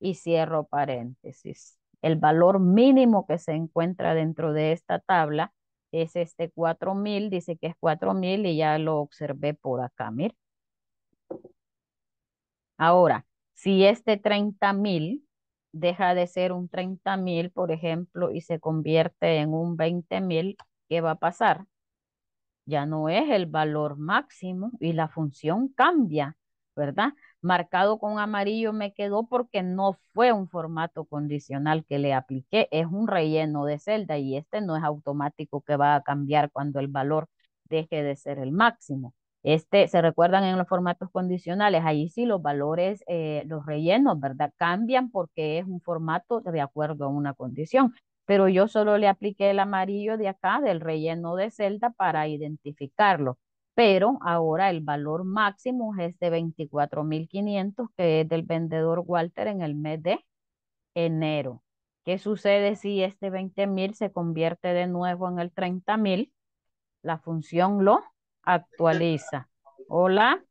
y cierro paréntesis. El valor mínimo que se encuentra dentro de esta tabla es este 4000, dice que es 4000 y ya lo observé por acá, Miren. Ahora, si este 30.000 deja de ser un 30.000, por ejemplo, y se convierte en un 20.000, ¿qué va a pasar? Ya no es el valor máximo y la función cambia, ¿verdad? Marcado con amarillo me quedó porque no fue un formato condicional que le apliqué, es un relleno de celda y este no es automático que va a cambiar cuando el valor deje de ser el máximo. Este, se recuerdan en los formatos condicionales, ahí sí los valores, eh, los rellenos, ¿verdad? Cambian porque es un formato de acuerdo a una condición, pero yo solo le apliqué el amarillo de acá del relleno de celda para identificarlo, pero ahora el valor máximo es de 24.500 que es del vendedor Walter en el mes de enero. ¿Qué sucede si este 20.000 se convierte de nuevo en el 30.000? La función lo actualiza. Hola.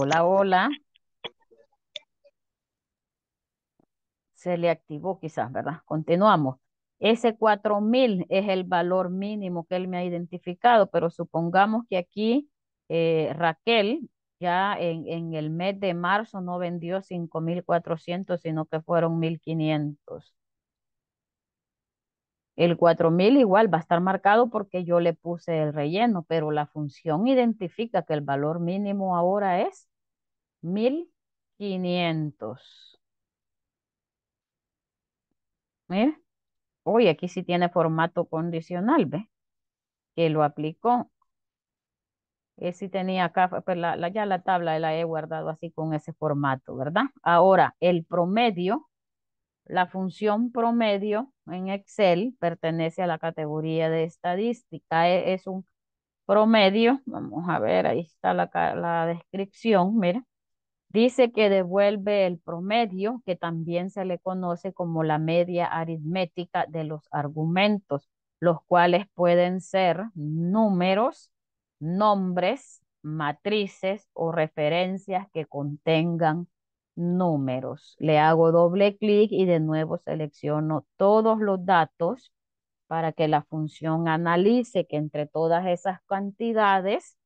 Hola, hola. Se le activó quizás, ¿verdad? Continuamos. Ese 4000 es el valor mínimo que él me ha identificado, pero supongamos que aquí eh, Raquel ya en, en, el mes de marzo no vendió 5400, sino que fueron 1500. El 4000 igual va a estar marcado porque yo le puse el relleno, pero la función identifica que el valor mínimo ahora es 1500. ve hoy aquí sí tiene formato condicional, ¿ve? Que lo aplicó. Ese eh, si tenía acá, pues, pues, la, ya la tabla la he guardado así con ese formato, ¿verdad? Ahora, el promedio la función promedio en Excel pertenece a la categoría de estadística. E, es un promedio, vamos a ver, ahí está la, descripción, mira. Dice que devuelve el promedio, que también se le conoce como la media aritmética de los argumentos, los cuales pueden ser números, nombres, matrices o referencias que contengan números. Le hago doble clic y de nuevo selecciono todos los datos para que la función analice que entre todas esas cantidades,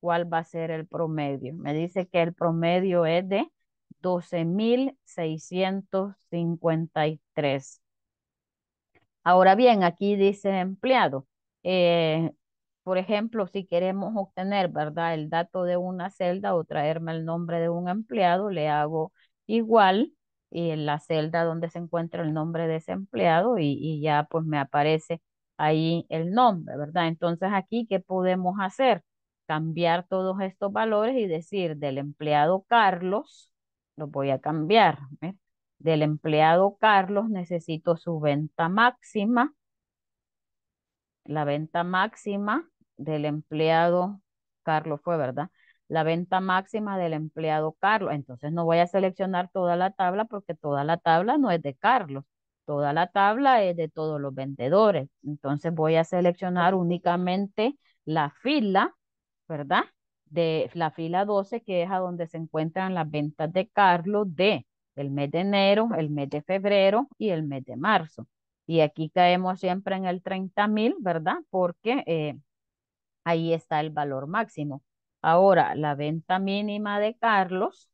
cuál va a ser el promedio. Me dice que el promedio es de 12,653. Ahora bien, aquí dice empleado. Eh, por ejemplo, si queremos obtener, ¿verdad? El dato de una celda o traerme el nombre de un empleado, le hago igual y en la celda donde se encuentra el nombre de ese empleado y, ya pues me aparece ahí el nombre, ¿verdad? Entonces aquí, ¿qué podemos hacer? Cambiar todos estos valores y decir del empleado Carlos, lo voy a cambiar, ¿eh? del empleado Carlos necesito su venta máxima, la venta máxima del empleado, Carlos fue, ¿verdad? La venta máxima del empleado Carlos. Entonces no voy a seleccionar toda la tabla porque toda la tabla no es de Carlos. Toda la tabla es de todos los vendedores. Entonces voy a seleccionar únicamente la fila, ¿verdad? De la fila 12, que es a donde se encuentran las ventas de Carlos de el mes de enero, el mes de febrero y el mes de marzo. Y aquí caemos siempre en el 30,000, mil, ¿verdad? Porque eh, ahí está el valor máximo. Ahora, la venta mínima de Carlos,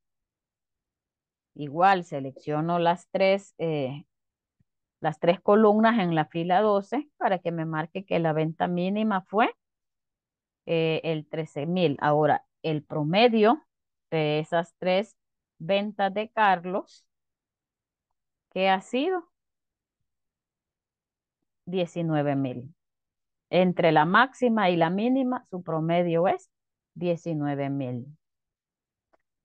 igual selecciono las tres, eh, las tres columnas en la fila 12 para que me marque que la venta mínima fue eh, el 13.000. Ahora, el promedio de esas tres ventas de Carlos, ¿qué ha sido? 19.000. Entre la máxima y la mínima, su promedio es 19,000.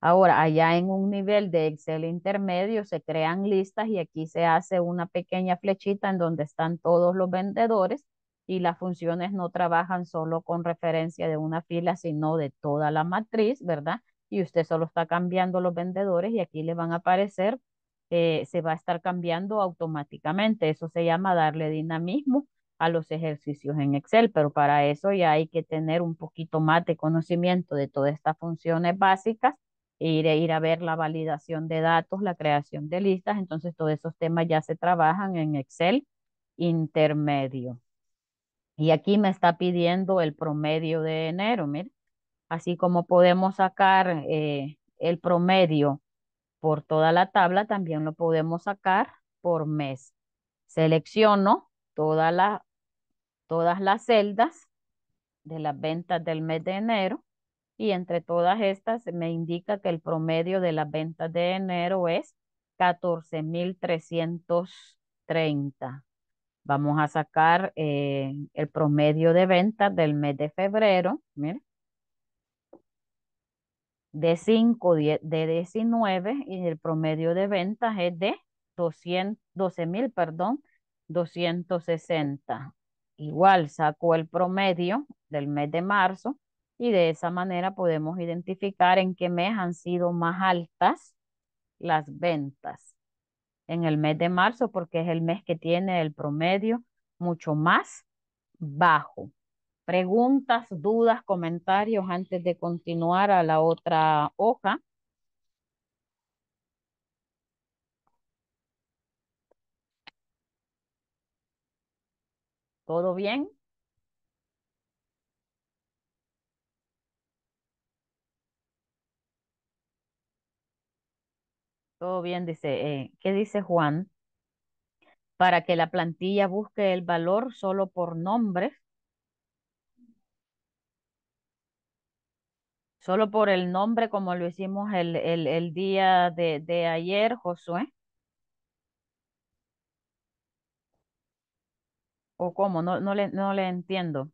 Ahora, allá en un nivel de Excel intermedio se crean listas y aquí se hace una pequeña flechita en donde están todos los vendedores y las funciones no trabajan solo con referencia de una fila, sino de toda la matriz, ¿verdad? Y usted solo está cambiando los vendedores y aquí le van a aparecer, eh, se va a estar cambiando automáticamente. Eso se llama darle dinamismo a los ejercicios en Excel, pero para eso ya hay que tener un poquito más de conocimiento de todas estas funciones básicas e ir, ir a ver la validación de datos, la creación de listas, entonces todos esos temas ya se trabajan en Excel intermedio. Y aquí me está pidiendo el promedio de enero, mire. Así como podemos sacar eh, el promedio por toda la tabla, también lo podemos sacar por mes. Selecciono todas las celdas de las ventas del mes de enero y entre todas estas me indica que el promedio de las ventas de enero es 14.330. Vamos a sacar eh, el promedio de ventas del mes de febrero, mire, de 5, de 19 y el promedio de ventas es de 12,000 perdón, 260. Igual sacó el promedio del mes de marzo y de esa manera podemos identificar en qué mes han sido más altas las ventas. En el mes de marzo porque es el mes que tiene el promedio mucho más bajo. Preguntas, dudas, comentarios antes de continuar a la otra hoja. ¿Todo bien? Todo bien, dice. Eh, ¿qué dice Juan? Para que la plantilla busque el valor solo por nombre. solo por el nombre como lo hicimos el, el, día de ayer, Josué. o cómo, no, no, le, no le entiendo.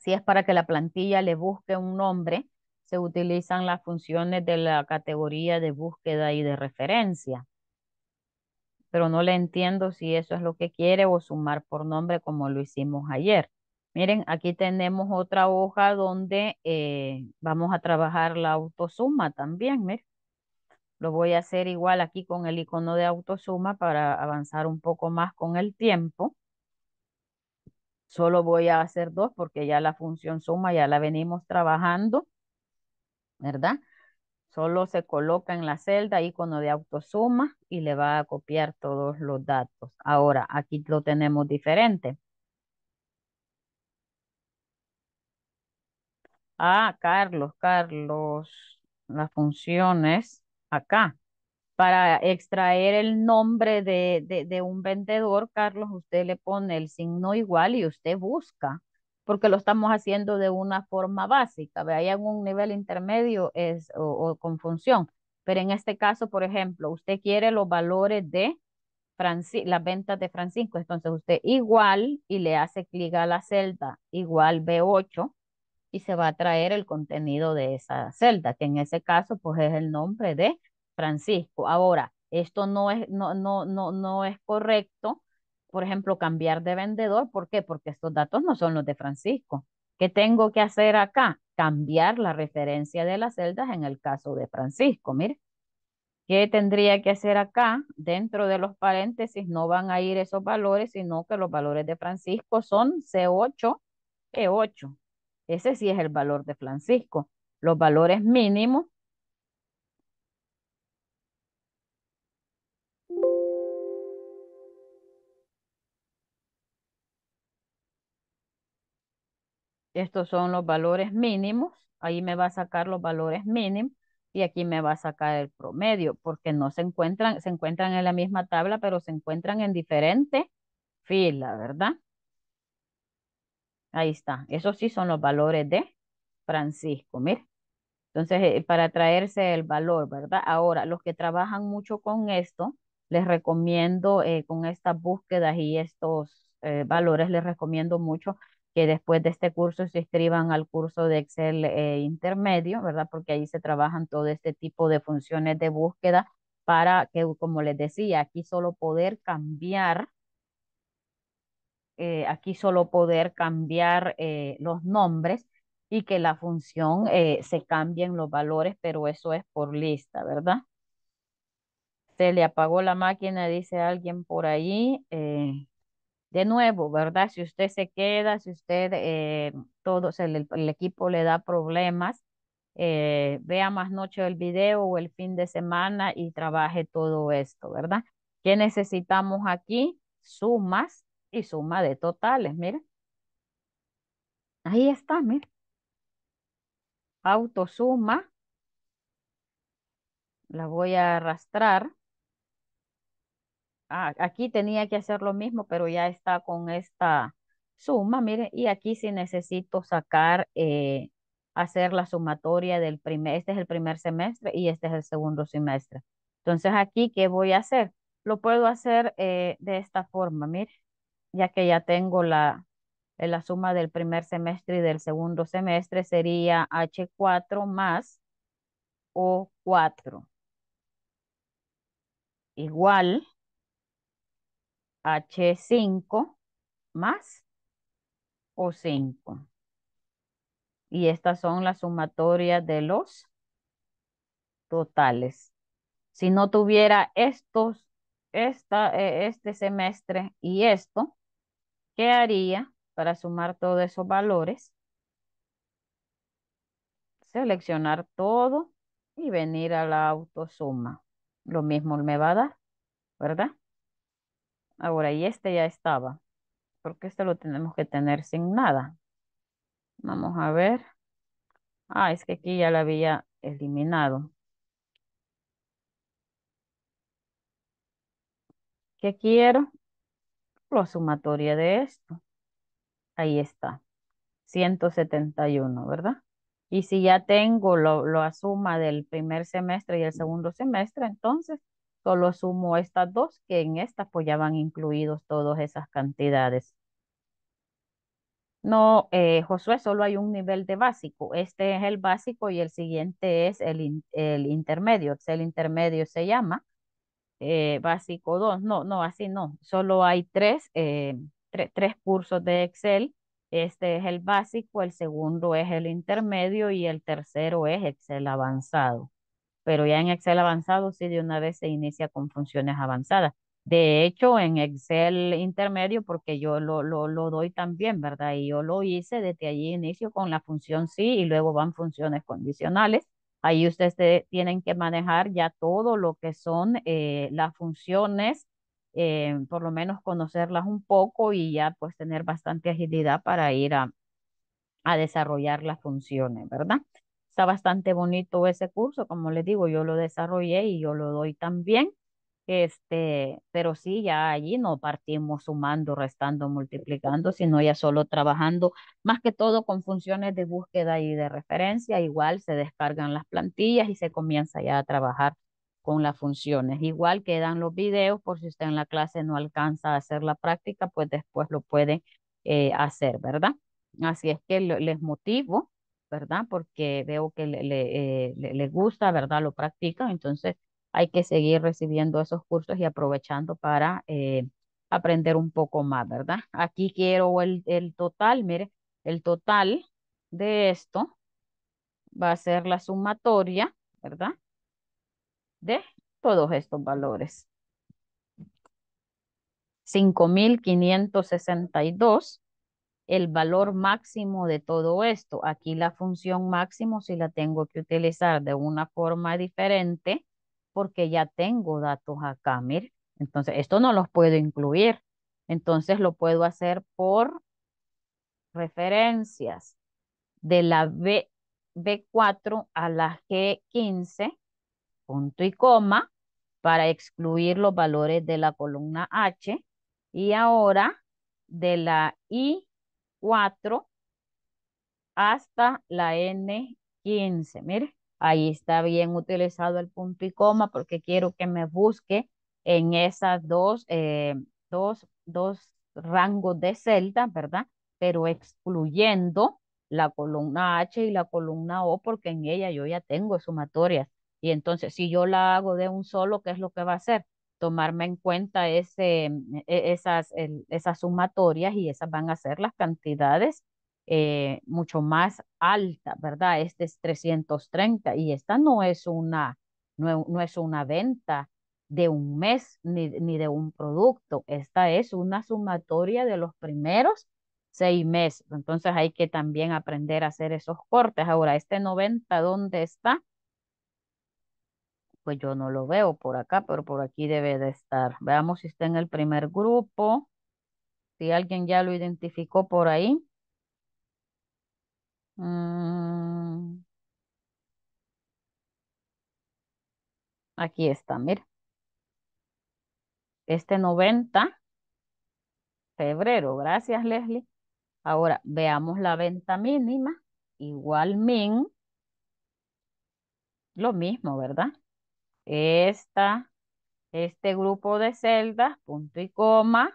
Si es para que la plantilla le busque un nombre, se utilizan las funciones de la categoría de búsqueda y de referencia. Pero no le entiendo si eso es lo que quiere o sumar por nombre como lo hicimos ayer. Miren, aquí tenemos otra hoja donde eh, vamos a trabajar la autosuma también. Lo voy a hacer igual aquí con el icono de autosuma para avanzar un poco más con el tiempo. Solo voy a hacer dos porque ya la función suma ya la venimos trabajando, ¿verdad? Solo se coloca en la celda icono de autosuma y le va a copiar todos los datos. Ahora, aquí lo tenemos diferente. Ah, Carlos, Carlos, las funciones acá para extraer el nombre de, de, un vendedor, Carlos, usted le pone el signo igual y usted busca, porque lo estamos haciendo de una forma básica, hay algún nivel intermedio es, o, con función, pero en este caso, por ejemplo, usted quiere los valores de Franci las ventas de Francisco, entonces usted igual y le hace clic a la celda igual B8 y se va a traer el contenido de esa celda, que en ese caso pues es el nombre de Francisco. Ahora, esto no es, no, no, no, es correcto, por ejemplo, cambiar de vendedor. ¿Por qué? Porque estos datos no son los de Francisco. ¿Qué tengo que hacer acá? Cambiar la referencia de las celdas en el caso de Francisco. Mire, ¿qué tendría que hacer acá? Dentro de los paréntesis no van a ir esos valores, sino que los valores de Francisco son C8, E8. Ese sí es el valor de Francisco. Los valores mínimos Estos son los valores mínimos. Ahí me va a sacar los valores mínimos y aquí me va a sacar el promedio porque no se encuentran, se encuentran en la misma tabla, pero se encuentran en diferentes filas, ¿verdad? Ahí está. Esos sí son los valores de Francisco, mire. Entonces, eh, para traerse el valor, ¿verdad? Ahora, los que trabajan mucho con esto, les recomiendo eh, con estas búsquedas y estos eh, valores, les recomiendo mucho que después de este curso se inscriban al curso de Excel eh, intermedio, ¿verdad? Porque ahí se trabajan todo este tipo de funciones de búsqueda para que, como les decía, aquí solo poder cambiar, eh, aquí solo poder cambiar eh, los nombres y que la función se cambien los valores, pero eso es por lista, ¿verdad? Se le apagó la máquina, dice alguien por ahí de nuevo, ¿verdad? Si usted se queda, si usted, eh, todo, el, equipo le da problemas, eh, vea más noche el video o el fin de semana y trabaje todo esto, ¿verdad? ¿Qué necesitamos aquí? Sumas y suma de totales, miren. Ahí está, Auto Autosuma. La voy a arrastrar aquí tenía que hacer lo mismo, pero ya está con esta suma, miren, y aquí sí necesito sacar, eh, hacer la sumatoria del primer, este es el primer semestre y este es el segundo semestre. Entonces aquí, ¿qué voy a hacer? Lo puedo hacer eh, de esta forma, mire, ya que ya tengo la, eh, la suma del primer semestre y del segundo semestre, sería H4 más O4 igual H5 más O5. Y estas son las sumatorias de los totales. Si no tuviera estos, esta, eh, este semestre y esto, ¿qué haría para sumar todos esos valores? Seleccionar todo y venir a la autosuma. Lo mismo me va a dar, ¿verdad? Ahora, y este ya estaba, porque este lo tenemos que tener sin nada. Vamos a ver. Ah, es que aquí ya la había eliminado. ¿Qué quiero? La sumatoria de esto. Ahí está. 171, ¿verdad? Y si ya tengo lo, lo suma del primer semestre y el segundo semestre, entonces Solo sumo estas dos, que en estas pues ya van incluidos todas esas cantidades. No, eh, Josué, solo hay un nivel de básico. Este es el básico y el siguiente es el, intermedio. Excel intermedio se llama eh, básico 2. No, no, así no. Solo hay tres, eh, tres cursos de Excel. Este es el básico, el segundo es el intermedio y el tercero es Excel avanzado pero ya en Excel avanzado sí de una vez se inicia con funciones avanzadas. De hecho, en Excel intermedio, porque yo lo, lo, doy también, ¿verdad? Y yo lo hice desde allí inicio con la función sí y luego van funciones condicionales. Ahí ustedes tienen que manejar ya todo lo que son eh, las funciones, eh, por lo menos conocerlas un poco y ya pues tener bastante agilidad para ir a, a desarrollar las funciones, ¿verdad? Está bastante bonito ese curso, como les digo, yo lo desarrollé y yo lo doy también. Este, pero sí, ya allí no partimos sumando, restando, multiplicando, sino ya solo trabajando más que todo con funciones de búsqueda y de referencia. Igual se descargan las plantillas y se comienza ya a trabajar con las funciones. Igual quedan los videos por si usted en la clase no alcanza a hacer la práctica, pues después lo puede eh, hacer, ¿verdad? Así es que les motivo ¿verdad? Porque veo que le, le, eh, gusta, ¿verdad? Lo practica, entonces hay que seguir recibiendo esos cursos y aprovechando para eh, aprender un poco más, ¿verdad? Aquí quiero el, el total, mire, el total de esto va a ser la sumatoria, ¿verdad? De todos estos valores. 5.562 el valor máximo de todo esto. Aquí la función máximo si la tengo que utilizar de una forma diferente porque ya tengo datos acá, mire. Entonces, esto no los puedo incluir. Entonces, lo puedo hacer por referencias de la B, B4 a la G15, punto y coma, para excluir los valores de la columna H. Y ahora, de la I 4 hasta la N15. Mire, ahí está bien utilizado el punto y coma porque quiero que me busque en esas dos, eh, dos, dos rangos de celda, ¿verdad? Pero excluyendo la columna H y la columna O porque en ella yo ya tengo sumatorias. Y entonces si yo la hago de un solo, ¿qué es lo que va a hacer? tomarme en cuenta ese, mm, e, esas, esas sumatorias y esas van a ser las cantidades eh, mucho más altas, ¿verdad? Este es 330 y esta no es una, no, es una venta de un mes ni, ni, de un producto, esta es una sumatoria de los primeros seis meses. Entonces hay que también aprender a hacer esos cortes. Ahora, este 90, ¿dónde está? pues yo no lo veo por acá, pero por aquí debe de estar. Veamos si está en el primer grupo, si alguien ya lo identificó por ahí. Mm. Aquí está, mira. Este 90, febrero, gracias Leslie. Ahora veamos la venta mínima, igual min, lo mismo, ¿verdad? esta, este grupo de celdas, punto y coma,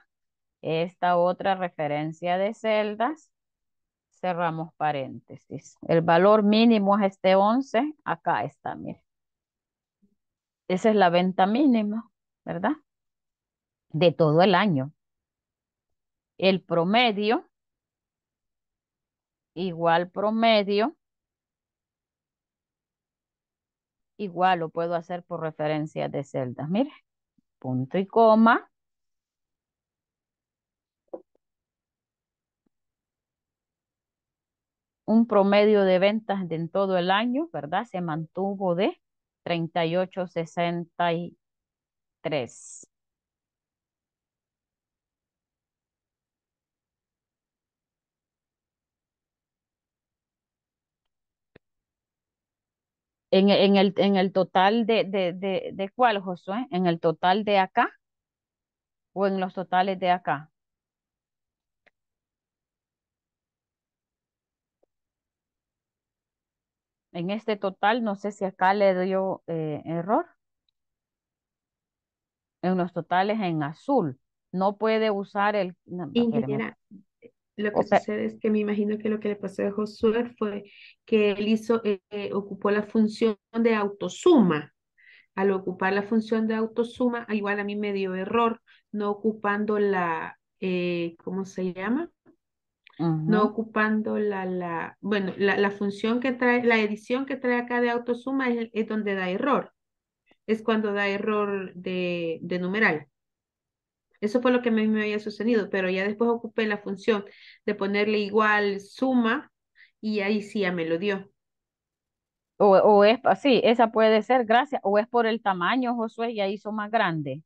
esta otra referencia de celdas, cerramos paréntesis. El valor mínimo es este 11, acá está, mire. Esa es la venta mínima, ¿verdad? De todo el año. El promedio, igual promedio, igual lo puedo hacer por referencia de celdas. Mire, punto y coma. Un promedio de ventas de en todo el año, ¿verdad? Se mantuvo de 38.63. En, el, en el total de, de, de, de cuál, Josué? ¿En el total de acá? ¿O en los totales de acá? En este total, no sé si acá le dio eh, error. En los totales en azul. No puede usar el... Lo que sucede es que me imagino que lo que le pasó a Josué fue que él hizo, eh, eh, ocupó la función de autosuma. Al ocupar la función de autosuma, ah, igual a mí me dio error, no ocupando la, eh, ¿cómo se llama? No ocupando la, la bueno, la, función que trae, la edición que trae acá de autosuma es, donde da error. Es cuando da error de, de numeral. Eso fue lo que a mí me había sucedido, pero ya después ocupé la función de ponerle igual suma y ahí sí ya me lo dio. O, es así, ah, esa puede ser, gracias, o es por el tamaño, Josué, ya hizo más grande.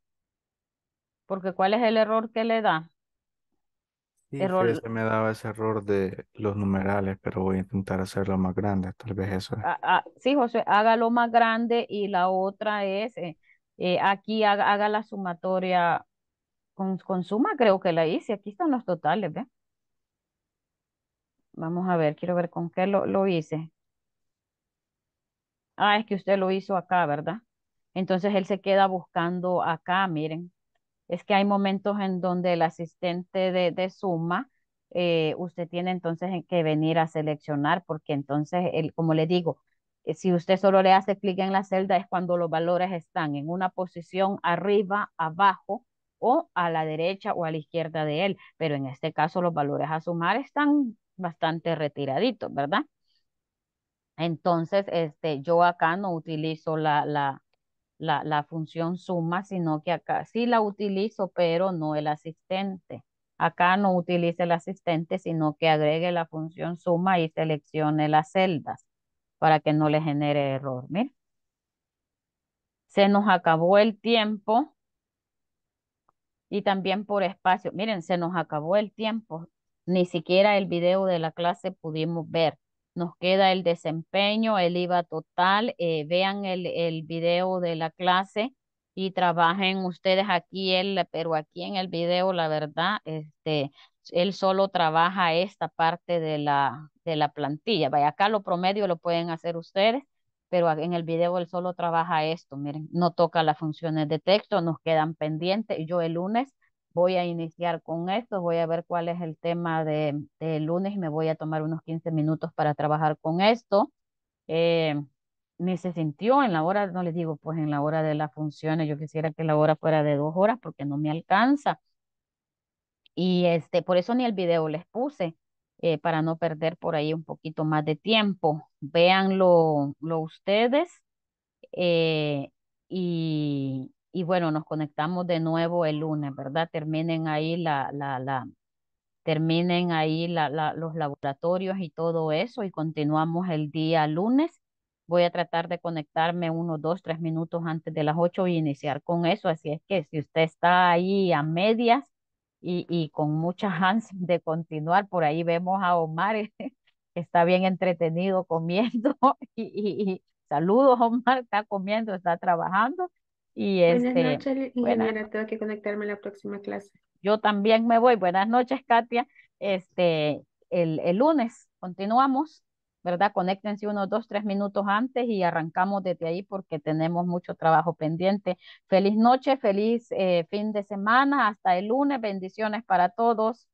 Porque ¿cuál es el error que le da? Sí, me daba ese error de los numerales, pero voy a intentar hacerlo más grande, tal vez eso. Ah, ah, sí, Josué, hágalo más grande y la otra es, eh, eh, aquí haga, la sumatoria con, suma creo que la hice. Aquí están los totales, ¿ve? Vamos a ver, quiero ver con qué lo, lo hice. Ah, es que usted lo hizo acá, ¿verdad? Entonces él se queda buscando acá, miren. Es que hay momentos en donde el asistente de, de suma, eh, usted tiene entonces que venir a seleccionar, porque entonces, él, como le digo, eh, si usted solo le hace clic en la celda es cuando los valores están en una posición arriba, abajo, o a la derecha o a la izquierda de él, pero en este caso los valores a sumar están bastante retiraditos, ¿verdad? Entonces, este, yo acá no utilizo la, la, la, función suma, sino que acá sí la utilizo, pero no el asistente. Acá no utilice el asistente, sino que agregue la función suma y seleccione las celdas para que no le genere error. Mira. Se nos acabó el tiempo y también por espacio. Miren, se nos acabó el tiempo. Ni siquiera el video de la clase pudimos ver. Nos queda el desempeño, el IVA total. Eh, vean el, el video de la clase y trabajen ustedes aquí, él, pero aquí en el video, la verdad, este, él solo trabaja esta parte de la, de la plantilla. Vaya, acá lo promedio lo pueden hacer ustedes pero en el video él solo trabaja esto, miren, no toca las funciones de texto, nos quedan pendientes. Yo el lunes voy a iniciar con esto, voy a ver cuál es el tema de, lunes y me voy a tomar unos 15 minutos para trabajar con esto. Eh, ni se sintió en la hora, no les digo, pues en la hora de las funciones, yo quisiera que la hora fuera de dos horas porque no me alcanza. Y este, por eso ni el video les puse. Eh, para no perder por ahí un poquito más de tiempo. Véanlo lo ustedes eh, y, y, bueno, nos conectamos de nuevo el lunes, ¿verdad? Terminen ahí la, la, la terminen ahí la, los laboratorios y todo eso y continuamos el día lunes. Voy a tratar de conectarme uno, dos, tres minutos antes de las ocho y iniciar con eso. Así es que si usted está ahí a medias, y, con muchas ansias de continuar. Por ahí vemos a Omar, eh, que está bien entretenido comiendo y, y, saludos Omar, está comiendo, está trabajando. Y buenas este, noches, tengo que conectarme a la próxima clase. Yo también me voy. Buenas noches, Katia. Este, el, el lunes continuamos. ¿verdad? Conéctense unos dos, tres minutos antes y arrancamos desde ahí porque tenemos mucho trabajo pendiente. Feliz noche, feliz eh, fin de semana, hasta el lunes, bendiciones para todos.